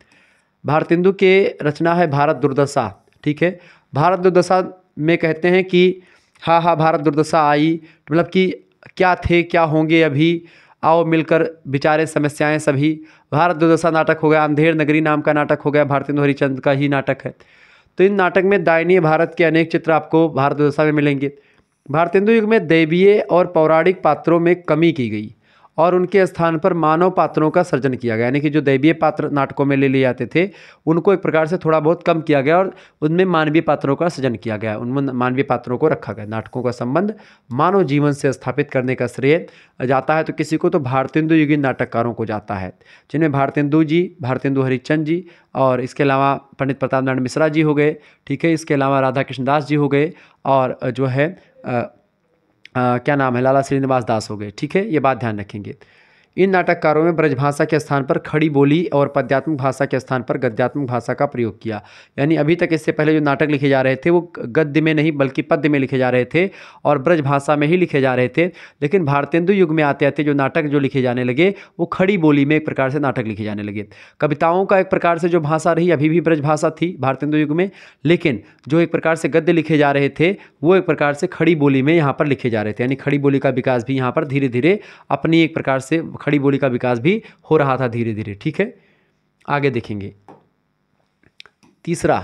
भारतेंदु के रचना है भारत दुर्दशा ठीक है भारत दुर्दशा में कहते हैं कि हाँ हाँ भारत दुर्दशा आई मतलब कि क्या थे क्या होंगे अभी आओ मिलकर बिचारे समस्याएं सभी भारत दुर्दशा नाटक हो गया अंधेर नगरी नाम का नाटक हो गया भारतेंदु हरिचंद का ही नाटक है तो इन नाटक में दायनीय भारत के अनेक चित्र आपको भारत दुर्दशा में मिलेंगे भारतेंदु युग में दैवीय और पौराणिक पात्रों में कमी की गई और उनके स्थान पर मानव पात्रों का सृजन किया गया यानी कि जो दैवीय पात्र नाटकों में ले लिए जाते थे उनको एक प्रकार से थोड़ा बहुत कम किया गया और उनमें मानवीय पात्रों का सृजन किया गया उनमें मानवीय पात्रों को रखा गया नाटकों का संबंध मानव जीवन से स्थापित करने का श्रेय जाता है तो किसी को तो भारतेंदु युगीन नाटककारों को जाता है जिनमें भारतेंदु जी भारतेंदु हरिचंद जी और इसके अलावा पंडित प्रताप नारायण मिश्रा जी हो गए ठीक है इसके अलावा राधा कृष्णदास जी हो गए और जो है क्या नाम है लाला श्रीनिवास दास हो गए ठीक है ये बात ध्यान रखेंगे इन नाटककारों में ब्रजभाषा के स्थान पर खड़ी बोली और पद्यात्मक भाषा के स्थान पर गद्यात्मक भाषा का प्रयोग किया यानी अभी तक इससे पहले जो नाटक लिखे जा रहे थे वो गद्य में नहीं बल्कि पद्य में लिखे जा रहे थे और ब्रजभाषा में ही लिखे जा रहे थे लेकिन भारतेंदु युग में आते आते जो नाटक जो लिखे जाने लगे वो खड़ी बोली में एक प्रकार से नाटक लिखे जाने लगे कविताओं का एक प्रकार से जो भाषा रही अभी भी ब्रजभाषा थी भारतेंदु युग में लेकिन जो एक प्रकार से गद्य लिखे जा रहे थे वो एक प्रकार से खड़ी बोली में यहाँ पर लिखे जा रहे थे यानी खड़ी बोली का विकास भी यहाँ पर धीरे धीरे अपनी एक प्रकार से खड़ी बोली का विकास भी हो रहा था धीरे धीरे ठीक है आगे देखेंगे तीसरा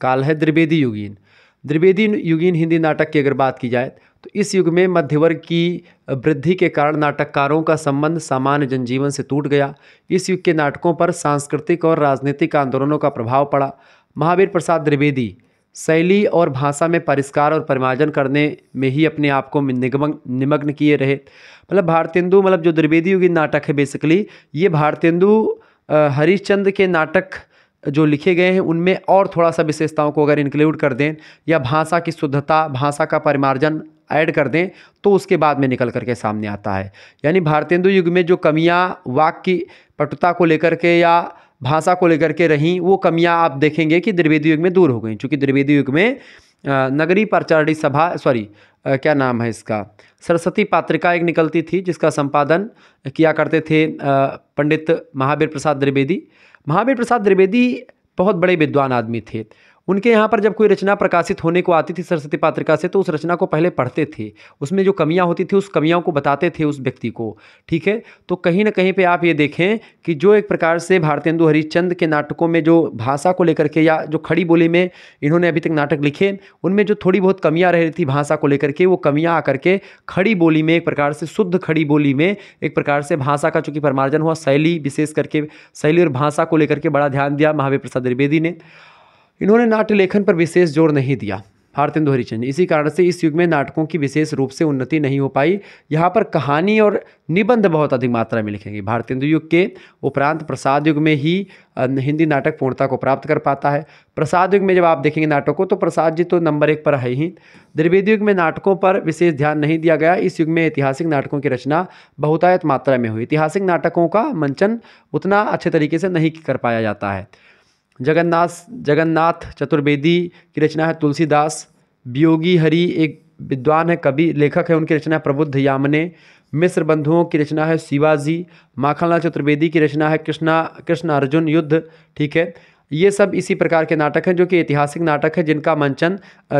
काल है द्विवेदी युगीन द्विवेदी युगीन हिंदी नाटक की अगर बात की जाए तो इस युग में मध्यवर्ग की वृद्धि के कारण नाटककारों का संबंध सामान्य जनजीवन से टूट गया इस युग के नाटकों पर सांस्कृतिक और राजनीतिक आंदोलनों का प्रभाव पड़ा महावीर प्रसाद द्विवेदी शैली और भाषा में परिष्कार और परिमार्जन करने में ही अपने आप को निगमन निमग्न किए रहे मतलब भारतेंदु मतलब जो द्विवेदी युगी नाटक है बेसिकली ये भारतेंदु हरिश्चंद्र के नाटक जो लिखे गए हैं उनमें और थोड़ा सा विशेषताओं को अगर इंक्लूड कर दें या भाषा की शुद्धता भाषा का परिमार्जन ऐड कर दें तो उसके बाद में निकल करके सामने आता है यानी भारतेंदु युग में जो कमियां वाक की पटुता को लेकर के या भाषा को लेकर के रहीं वो कमियां आप देखेंगे कि द्रिवेदी युग में दूर हो गई चूँकि द्रिवेदी युग में नगरी प्रचारणी सभा सॉरी क्या नाम है इसका सरस्वती पात्रिका एक निकलती थी जिसका संपादन किया करते थे पंडित महावीर प्रसाद द्विवेदी महावीर प्रसाद द्विवेदी बहुत बड़े विद्वान आदमी थे उनके यहाँ पर जब कोई रचना प्रकाशित होने को आती थी सरस्वती पात्रिका से तो उस रचना को पहले पढ़ते थे उसमें जो कमियाँ होती थी उस कमियों को बताते थे उस व्यक्ति को ठीक है तो कहीं ना कहीं पे आप ये देखें कि जो एक प्रकार से भारतेंदु हरिश्चंद के नाटकों में जो भाषा को लेकर के या जो खड़ी बोली में इन्होंने अभी तक नाटक लिखे उनमें जो थोड़ी बहुत कमियाँ रह रही थी भाषा को लेकर के वो कमियाँ आकर के खड़ी बोली में एक प्रकार से शुद्ध खड़ी बोली में एक प्रकार से भाषा का चूँकि परमार्जन हुआ शैली विशेष करके शैली और भाषा को लेकर के बड़ा ध्यान दिया महावीर प्रसाद द्विवेदी ने इन्होंने नाट्य लेखन पर विशेष जोर नहीं दिया भारतेंदु हरिचंद इसी कारण से इस युग में नाटकों की विशेष रूप से उन्नति नहीं हो पाई यहाँ पर कहानी और निबंध बहुत अधिक मात्रा में लिखेंगे भारतेंदु युग के उपरांत प्रसाद युग में ही हिंदी नाटक पूर्णता को प्राप्त कर पाता है प्रसाद युग में जब आप देखेंगे नाटकों तो प्रसाद जी तो नंबर एक पर है ही द्रिवेदी युग में नाटकों पर विशेष ध्यान नहीं दिया गया इस युग में ऐतिहासिक नाटकों की रचना बहुतायत मात्रा में हुई ऐतिहासिक नाटकों का मंचन उतना अच्छे तरीके से नहीं कर पाया जाता है जगन्नाथ जगन्नाथ चतुर्वेदी की रचना है तुलसीदास वियोगी हरि एक विद्वान है कवि लेखक है उनकी रचना है प्रबुद्ध यामने मिस्र बंधुओं की रचना है शिवाजी माखनलाल चतुर्वेदी की रचना है कृष्णा कृष्ण अर्जुन युद्ध ठीक है ये सब इसी प्रकार के नाटक हैं जो कि ऐतिहासिक नाटक है जिनका मंचन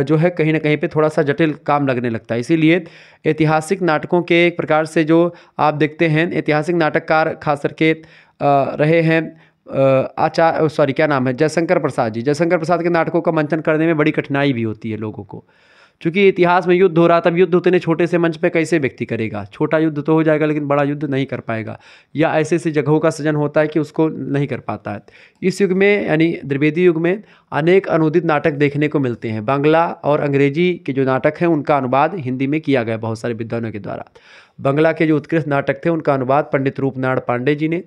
जो है कहीं ना कहीं पे थोड़ा सा जटिल काम लगने लगता है इसीलिए ऐतिहासिक नाटकों के एक प्रकार से जो आप देखते हैं ऐतिहासिक नाटककार खास करके रहे हैं आचार सॉरी क्या नाम है जयशंकर प्रसाद जी जयशंकर प्रसाद के नाटकों का मंचन करने में बड़ी कठिनाई भी होती है लोगों को क्योंकि इतिहास में युद्ध हो रहा तब युद्ध उतने छोटे से मंच पर कैसे व्यक्ति करेगा छोटा युद्ध तो हो जाएगा लेकिन बड़ा युद्ध नहीं कर पाएगा या ऐसे ऐसे जगहों का सृजन होता है कि उसको नहीं कर पाता है इस युग में यानी द्विवेदी युग में अनेक अनुदित नाटक देखने को मिलते हैं बांग्ला और अंग्रेजी के जो नाटक हैं उनका अनुवाद हिंदी में किया गया बहुत सारे विद्वानों के द्वारा बांग्ला के जो उत्कृष्ट नाटक थे उनका अनुवाद पंडित रूपनारायण पांडे जी ने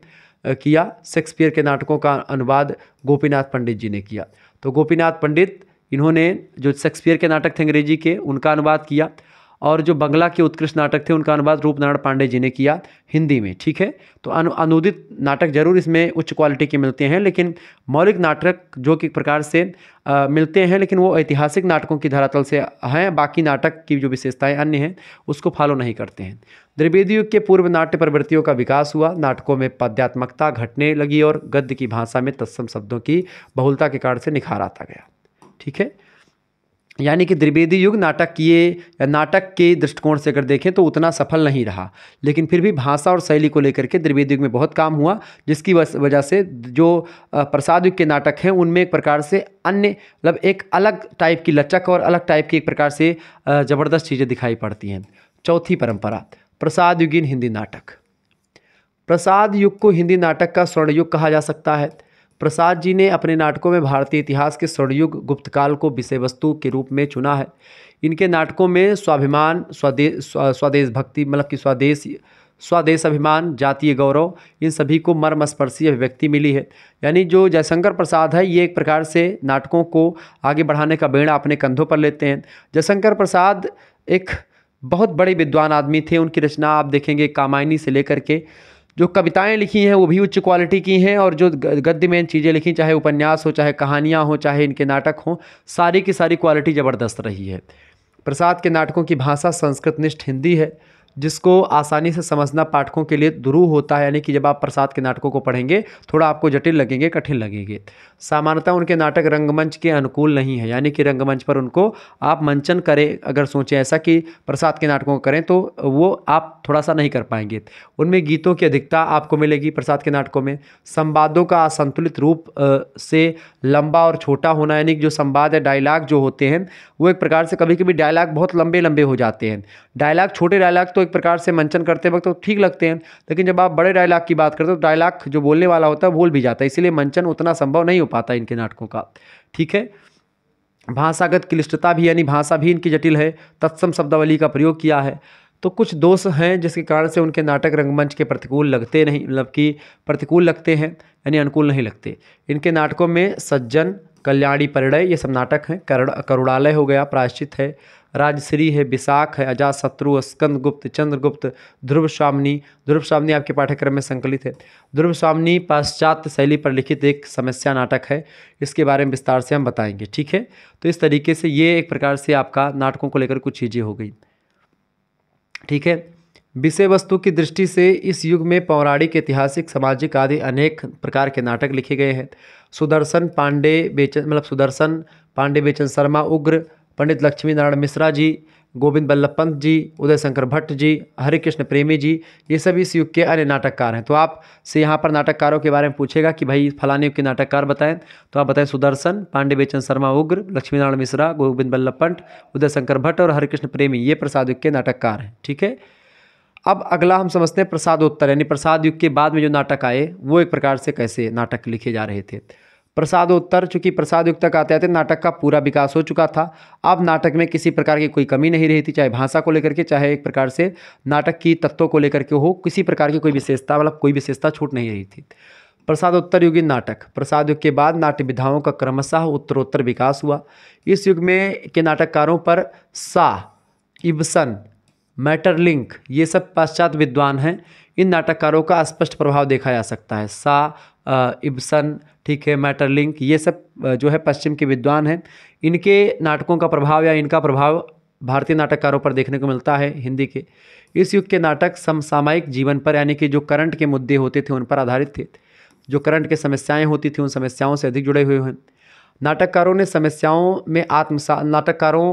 किया शेक्सपियर के नाटकों का अनुवाद गोपीनाथ पंडित जी ने किया तो गोपीनाथ पंडित इन्होंने जो शेक्सपियर के नाटक थे अंग्रेजी के उनका अनुवाद किया और जो बंगला के उत्कृष्ट नाटक थे उनका अनुवाद रूपनारायण पांडे जी ने किया हिंदी में ठीक है तो अनु अनुदित नाटक जरूर इसमें उच्च क्वालिटी के मिलते हैं लेकिन मौलिक नाटक जो कि प्रकार से आ, मिलते हैं लेकिन वो ऐतिहासिक नाटकों की धरातल से हैं बाकी नाटक की जो विशेषताएँ अन्य हैं उसको फॉलो नहीं करते हैं द्रिवेदी युग के पूर्व नाट्य प्रवृत्तियों का विकास हुआ नाटकों में पद्यात्मकता घटने लगी और गद्य की भाषा में तत्सम शब्दों की बहुलता के कारण से निखार आता गया ठीक है यानी कि द्विवेदी युग नाटक किए या नाटक के दृष्टिकोण से अगर देखें तो उतना सफल नहीं रहा लेकिन फिर भी भाषा और शैली को लेकर के द्विवेदी युग में बहुत काम हुआ जिसकी वजह से जो प्रसाद युग के नाटक हैं उनमें एक प्रकार से अन्य मतलब एक अलग टाइप की लचक और अलग टाइप की एक प्रकार से ज़बरदस्त चीज़ें दिखाई पड़ती हैं चौथी परम्परा प्रसाद युगिन हिंदी नाटक प्रसाद युग को हिंदी नाटक का स्वर्ण युग कहा जा सकता है प्रसाद जी ने अपने नाटकों में भारतीय इतिहास के स्वर्णयुग गुप्तकाल को विषय वस्तु के रूप में चुना है इनके नाटकों में स्वाभिमान स्वदेश स्वदेश भक्ति मतलब कि स्वदेश स्वदेश अभिमान जातीय गौरव इन सभी को मर्मस्पर्शी अभिव्यक्ति मिली है यानी जो जयशंकर प्रसाद है ये एक प्रकार से नाटकों को आगे बढ़ाने का बेड़ा अपने कंधों पर लेते हैं जयशंकर प्रसाद एक बहुत बड़े विद्वान आदमी थे उनकी रचना आप देखेंगे कामायनी से लेकर के जो कविताएं लिखी हैं वो भी उच्च क्वालिटी की हैं और जो गद्य में चीज़ें लिखी चाहे उपन्यास हो चाहे कहानियाँ हो चाहे इनके नाटक हों सारी की सारी क्वालिटी ज़बरदस्त रही है प्रसाद के नाटकों की भाषा संस्कृत निष्ठ हिंदी है जिसको आसानी से समझना पाठकों के लिए दुरू होता है यानी कि जब आप प्रसाद के नाटकों को पढ़ेंगे थोड़ा आपको जटिल लगेंगे कठिन लगेंगे सामान्यतः उनके नाटक रंगमंच के अनुकूल नहीं है यानी कि रंगमंच पर उनको आप मंचन करें अगर सोचें ऐसा कि प्रसाद के नाटकों को करें तो वो आप थोड़ा सा नहीं कर पाएंगे उनमें गीतों की अधिकता आपको मिलेगी प्रसाद के नाटकों में संवादों का असंतुलित रूप से लंबा और छोटा होना यानी कि जो संवाद या डायलाग जो होते हैं वो एक प्रकार से कभी कभी डायलाग बहुत लंबे लंबे हो जाते हैं डायलाग छोटे डायलाग तो एक प्रकार से मंचन करते वक्त तो ठीक लगते हैं लेकिन जब आप बड़े डायलॉग की बात करते हो तो डायलॉग जो बोलने वाला होता है भूल भी जाता है इसीलिए मंचन उतना संभव नहीं हो पाता इनके नाटकों का ठीक है भाषागत क्लिष्टता भी यानी भाषा भी इनकी जटिल है तत्सम शब्दावली का प्रयोग किया है तो कुछ दोष हैं जिसके कारण से उनके नाटक रंगमंच के प्रतिकूल लगते नहीं मतलब कि प्रतिकूल लगते हैं यानी अनुकूल नहीं लगते इनके नाटकों में सज्जन कल्याणी परिणय ये सब नाटक हैं करुणालय हो गया प्रायश्चित है राजश्री है विशाख है अजात शत्रु स्कंद गुप्त चंद्रगुप्त ध्रुव स्वामी ध्रुव स्वामी आपके पाठ्यक्रम में संकलित है ध्रुव स्वामी पाश्चात्य शैली पर लिखित एक समस्या नाटक है इसके बारे में विस्तार से हम बताएंगे ठीक है तो इस तरीके से ये एक प्रकार से आपका नाटकों को लेकर कुछ चीज़ें हो गई ठीक है विषय वस्तु की दृष्टि से इस युग में पौराणिक ऐतिहासिक सामाजिक आदि अनेक प्रकार के नाटक लिखे गए हैं सुदर्शन पांडे बेचन मतलब सुदर्शन पांडे बेचन शर्मा उग्र पंडित लक्ष्मी नारायण मिश्रा जी गोविंद बल्लभ पंत जी उदय शंकर भट्ट जी हरिकृष्ण प्रेमी जी ये सभी इस युग के अन्य नाटककार हैं तो आप से यहाँ पर नाटककारों के बारे में पूछेगा कि भाई फलाने युग के नाटककार बताएं तो आप बताएं सुदर्शन पांडे बेचन शर्मा उग्र लक्ष्मीनारायण मिश्रा गोविंद बल्लभ पंत उदय शंकर भट्ट और हरिकृष्ण प्रेमी ये प्रसाद युग के नाटककार हैं ठीक है अब अगला हम समझते हैं प्रसादोत्तर यानी प्रसाद युग के बाद में जो नाटक आए वो एक प्रकार से कैसे नाटक लिखे जा रहे थे प्रसादोत्तर चूँकि प्रसाद युग तक आते आते नाटक का पूरा विकास हो चुका था अब नाटक में किसी प्रकार की कोई कमी नहीं रही थी चाहे भाषा को लेकर के चाहे एक प्रकार से नाटक की तत्वों को लेकर के हो किसी प्रकार की कोई विशेषता मतलब कोई विशेषता छूट नहीं रही थी प्रसादोत्तर युगी नाटक प्रसाद युग के बाद नाट्य विधाओं का क्रमशः उत्तरोत्तर विकास हुआ इस युग में के नाटककारों पर सा इबसन मैटरलिंक ये सब पाश्चात्य विद्वान हैं इन नाटककारों का स्पष्ट प्रभाव देखा जा सकता है सा इब्सन ठीक है मैटरलिंक ये सब जो है पश्चिम के विद्वान हैं इनके नाटकों का प्रभाव या इनका प्रभाव भारतीय नाटककारों पर देखने को मिलता है हिंदी के इस युग के नाटक समसामयिक जीवन पर यानी कि जो करंट के मुद्दे होते थे उन पर आधारित थे जो करंट के समस्याएं होती थी उन समस्याओं से अधिक जुड़े हुए हैं नाटककारों ने समस्याओं में आत्मसा नाटककारों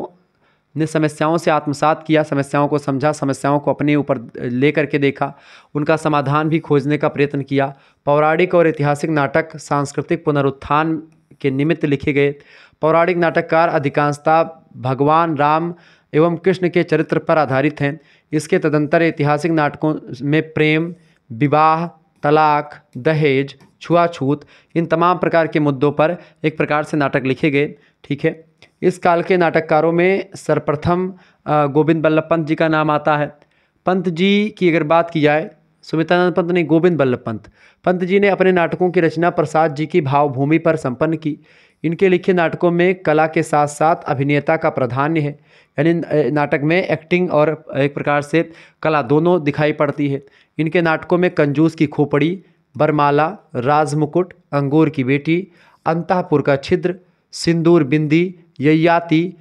ने समस्याओं से आत्मसात किया समस्याओं को समझा समस्याओं को अपने ऊपर ले करके देखा उनका समाधान भी खोजने का प्रयत्न किया पौराणिक और ऐतिहासिक नाटक सांस्कृतिक पुनरुत्थान के निमित्त लिखे गए पौराणिक नाटककार अधिकांशता भगवान राम एवं कृष्ण के चरित्र पर आधारित हैं इसके तदंतर ऐतिहासिक नाटकों में प्रेम विवाह तलाक दहेज छुआछूत इन तमाम प्रकार के मुद्दों पर एक प्रकार से नाटक लिखे गए ठीक है इस काल के नाटककारों में सर्वप्रथम गोविंद बल्लभ पंत जी का नाम आता है पंत जी की अगर बात की जाए सुमितानंद पंत नहीं गोविंद बल्लभ पंत पंत जी ने अपने नाटकों की रचना प्रसाद जी की भावभूमि पर संपन्न की इनके लिखे नाटकों में कला के साथ साथ अभिनेता का प्राधान्य है यानी नाटक में एक्टिंग और एक प्रकार से कला दोनों दिखाई पड़ती है इनके नाटकों में कंजूस की खोपड़ी बरमाला राजमुकुट अंगूर की बेटी अंतापुर का छिद्र सिंदूर बिंदी ययाति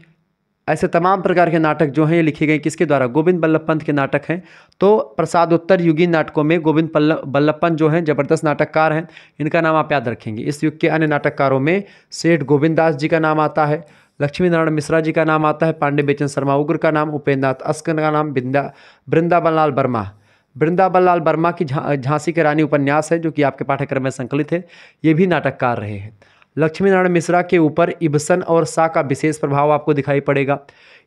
ऐसे तमाम प्रकार के नाटक जो हैं ये लिखे गए किसके द्वारा गोविंद बल्लभ पंत के नाटक हैं तो प्रसादोत्तर युगीन नाटकों में गोविंद बल्लभ पंत जो हैं जबरदस्त नाटककार हैं इनका नाम आप याद रखेंगे इस युग के अन्य नाटककारों में सेठ गोविंद दास जी का नाम आता है लक्ष्मी नारायण मिश्रा जी का नाम आता है पांडे बेचन शर्मा उग्र का नाम उपेंद्र नाथ का नाम बिंदा वृंदावन लाल वर्मा वृंदावन लाल वर्मा की झांसी के रानी उपन्यास है जो कि आपके पाठ्यक्रम में संकलित है ये भी नाटककार रहे हैं लक्ष्मीनारायण मिश्रा के ऊपर इब्सन और शाह का विशेष प्रभाव आपको दिखाई पड़ेगा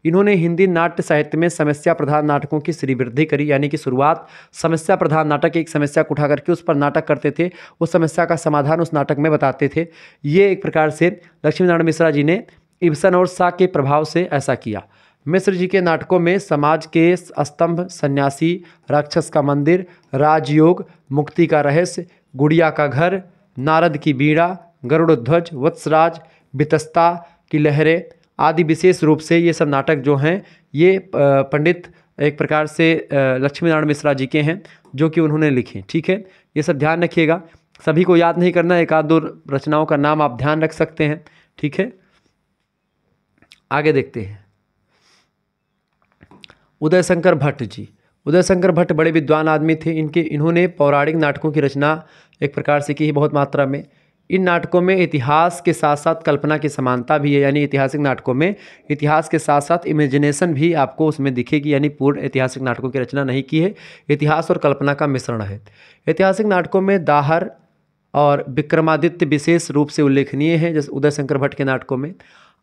इन्होंने हिंदी नाट्य साहित्य में समस्या प्रधान नाटकों की श्रीवृद्धि करी यानी कि शुरुआत समस्या प्रधान नाटक एक समस्या को उठा करके उस पर नाटक करते थे उस समस्या का समाधान उस नाटक में बताते थे ये एक प्रकार से लक्ष्मीनारायण मिश्रा जी ने इब्सन और शाह के प्रभाव से ऐसा किया मिश्र जी के नाटकों में समाज के स्तंभ सन्यासी राक्षस का मंदिर राजयोग मुक्ति का रहस्य गुड़िया का घर नारद की बीड़ा गरुड़ध्वज वत्सराज बितस्ता की लहरें आदि विशेष रूप से ये सब नाटक जो हैं ये पंडित एक प्रकार से लक्ष्मीनारायण मिश्रा जी के हैं जो कि उन्होंने लिखे ठीक है ये सब ध्यान रखिएगा सभी को याद नहीं करना एक आध रचनाओं का नाम आप ध्यान रख सकते हैं ठीक है आगे देखते हैं उदय शंकर भट्ट जी उदय शंकर भट्ट बड़े विद्वान आदमी थे इनके इन्होंने पौराणिक नाटकों की रचना एक प्रकार से की है बहुत मात्रा में इन नाटकों में इतिहास के साथ साथ कल्पना की समानता भी है यानी ऐतिहासिक नाटकों में इतिहास के साथ साथ इमेजिनेशन भी आपको उसमें दिखेगी यानी पूर्ण ऐतिहासिक नाटकों की रचना नहीं की है इतिहास और कल्पना का मिश्रण है ऐतिहासिक नाटकों में दाहर और विक्रमादित्य विशेष रूप से उल्लेखनीय है जैसे उदय शंकर भट्ट के नाटकों में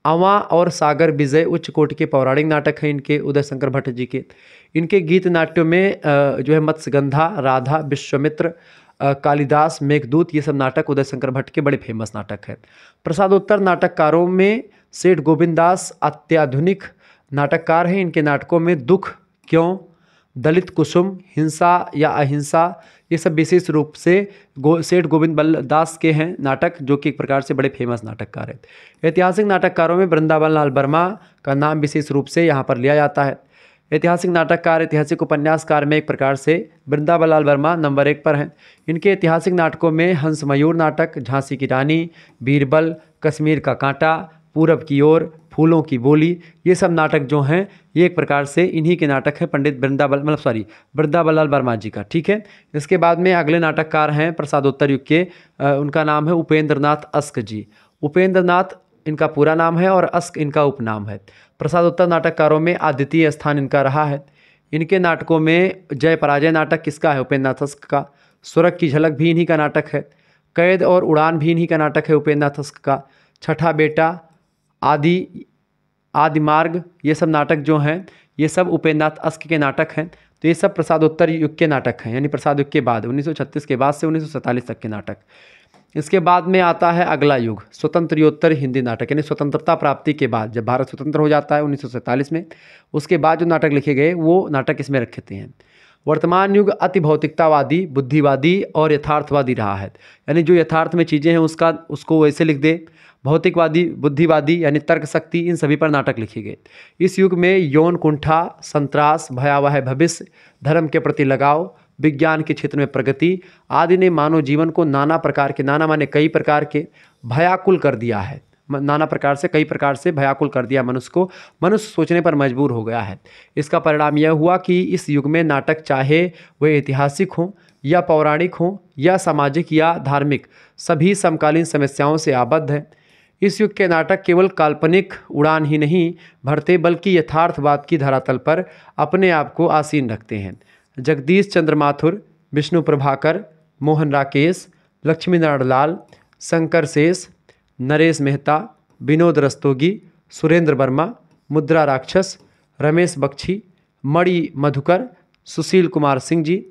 अवा और सागर विजय उच्च कोटि के पौराणिक नाटक हैं इनके उदय शंकर भट्ट जी के इनके गीत नाट्यों में जो है मत्स्यगंधा राधा विश्वमित्र कालिदास मेघदूत ये सब नाटक उदय शंकर भट्ट के बड़े फेमस नाटक हैं प्रसादोत्तर नाटककारों में सेठ गोविंद दास अत्याधुनिक नाटककार हैं इनके नाटकों में दुख क्यों दलित कुसुम हिंसा या अहिंसा ये सब विशेष रूप से गो सेठ गोविंद बल दास के हैं नाटक जो कि एक प्रकार से बड़े फेमस नाटककार हैं ऐतिहासिक नाटककारों में वृंदावन लाल वर्मा का नाम विशेष रूप से यहाँ पर लिया जाता है ऐतिहासिक नाटककार ऐतिहासिक उपन्यासकार में एक प्रकार से वृंदाबलाल वर्मा नंबर एक पर हैं इनके ऐतिहासिक नाटकों में हंस मयूर नाटक झांसी की रानी बीरबल कश्मीर का कांटा पूरब की ओर फूलों की बोली ये सब नाटक जो हैं ये एक प्रकार से इन्हीं के नाटक हैं पंडित वृंदाबल मतलब सॉरी वृंदाबलाल वर्मा जी का ठीक है इसके बाद में अगले नाटककार हैं प्रसादोत्तर युग के उनका नाम है उपेंद्रनाथ अस्क जी उपेंद्रनाथ इनका पूरा नाम है और अस्क इनका उपनाम है प्रसादोत्तर नाटककारों में आद्वितीय स्थान इनका रहा है इनके नाटकों में जय पराजय नाटक किसका है उपेन्द्रनाथस्क का सुरख की झलक भी इन्हीं का नाटक है कैद और उड़ान भी इन्हीं का नाटक है उपेन्द्रनाथस्क का छठा बेटा आदि आदि मार्ग ये सब नाटक जो हैं ये सब उपेन्द्रनाथ अस्क के नाटक हैं तो ये सब प्रसादोत्तर युग के नाटक हैं यानी प्रसाद युग के बाद 1936 के बाद से उन्नीस तक के नाटक इसके बाद में आता है अगला युग स्वतंत्र योत्तर हिंदी नाटक यानी स्वतंत्रता प्राप्ति के बाद जब भारत स्वतंत्र हो जाता है उन्नीस में उसके बाद जो नाटक लिखे गए वो नाटक इसमें रखते हैं वर्तमान युग अति भौतिकतावादी बुद्धिवादी और यथार्थवादी रहा है यानी जो यथार्थ में चीज़ें हैं उसका उसको वैसे लिख दे भौतिकवादी बुद्धिवादी यानी तर्क शक्ति इन सभी पर नाटक लिखे गए इस युग में यौन कुंठा संतरास भयावह भविष्य धर्म के प्रति लगाव विज्ञान के क्षेत्र में प्रगति आदि ने मानव जीवन को नाना प्रकार के नाना माने कई प्रकार के भयाकुल कर दिया है नाना प्रकार से कई प्रकार से भयाकुल कर दिया मनुष्य को मनुष्य सोचने पर मजबूर हो गया है इसका परिणाम यह हुआ कि इस युग में नाटक चाहे वे ऐतिहासिक हों या पौराणिक हों या सामाजिक या धार्मिक सभी समकालीन समस्याओं से आबद्ध हैं इस युग के नाटक केवल काल्पनिक उड़ान ही नहीं भरते बल्कि यथार्थवाद की धरातल पर अपने आप को आसीन रखते हैं जगदीश चंद्र माथुर विष्णु प्रभाकर मोहन राकेश लक्ष्मी नारायण लाल शंकर शेष नरेश मेहता विनोद रस्तोगी सुरेंद्र वर्मा मुद्रा राक्षस रमेश बख्शी मणि मधुकर सुशील कुमार सिंह जी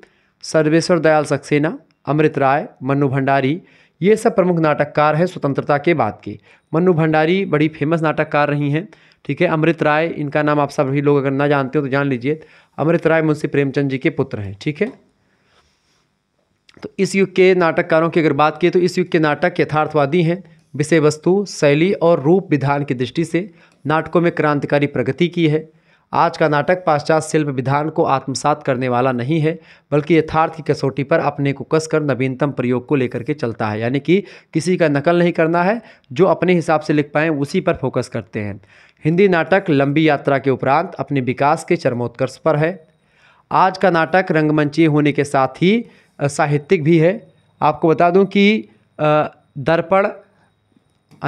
सर्वेश्वर दयाल सक्सेना अमृत राय मन्नू भंडारी ये सब प्रमुख नाटककार हैं स्वतंत्रता के बाद के मन्नू भंडारी बड़ी फेमस नाटककार रही हैं ठीक है अमृत राय इनका नाम आप सभी लोग अगर ना जानते हो तो जान लीजिए अमृत राय मुंशी प्रेमचंद जी के पुत्र हैं ठीक है तो इस युग के नाटककारों की अगर बात की तो इस युग के नाटक यथार्थवादी हैं विषय वस्तु शैली और रूप विधान की दृष्टि से नाटकों में क्रांतिकारी प्रगति की है आज का नाटक पाश्चात्य शिल्प विधान को आत्मसात करने वाला नहीं है बल्कि यथार्थ की कसौटी पर अपने को कसकर नवीनतम प्रयोग को लेकर के चलता है यानी कि किसी का नकल नहीं करना है जो अपने हिसाब से लिख पाएँ उसी पर फोकस करते हैं हिंदी नाटक लंबी यात्रा के उपरांत अपने विकास के चरमोत्कर्ष पर है आज का नाटक रंगमंचीय होने के साथ ही साहित्यिक भी है आपको बता दूं कि दर्पण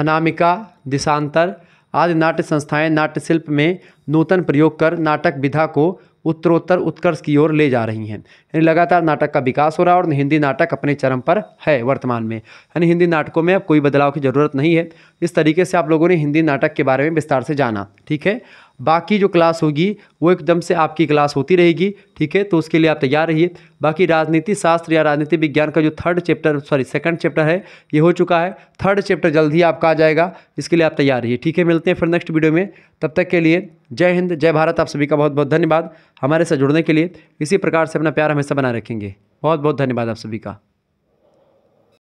अनामिका दिशांतर आदि नाट्य संस्थाएं नाट्य शिल्प में नूतन प्रयोग कर नाटक विधा को उत्तरोत्तर उत्कर्ष की ओर ले जा रही हैं यानी लगातार नाटक का विकास हो रहा है और हिंदी नाटक अपने चरम पर है वर्तमान में यानी हिंदी नाटकों में अब कोई बदलाव की ज़रूरत नहीं है इस तरीके से आप लोगों ने हिंदी नाटक के बारे में विस्तार से जाना ठीक है बाकी जो क्लास होगी वो एकदम से आपकी क्लास होती रहेगी ठीक है तो उसके लिए आप तैयार रहिए बाकी राजनीति शास्त्र या राजनीति विज्ञान का जो third chapter sorry second chapter है ये हो चुका है थर्ड चैप्टर जल्द ही आपका आ जाएगा इसके लिए आप तैयार रहिए ठीक है मिलते हैं फिर नेक्स्ट वीडियो में तब तक के लिए जय हिंद जय भारत आप सभी का बहुत बहुत धन्यवाद हमारे साथ जुड़ने के लिए इसी प्रकार से अपना प्यार हमेशा बनाए रखेंगे बहुत बहुत धन्यवाद आप सभी का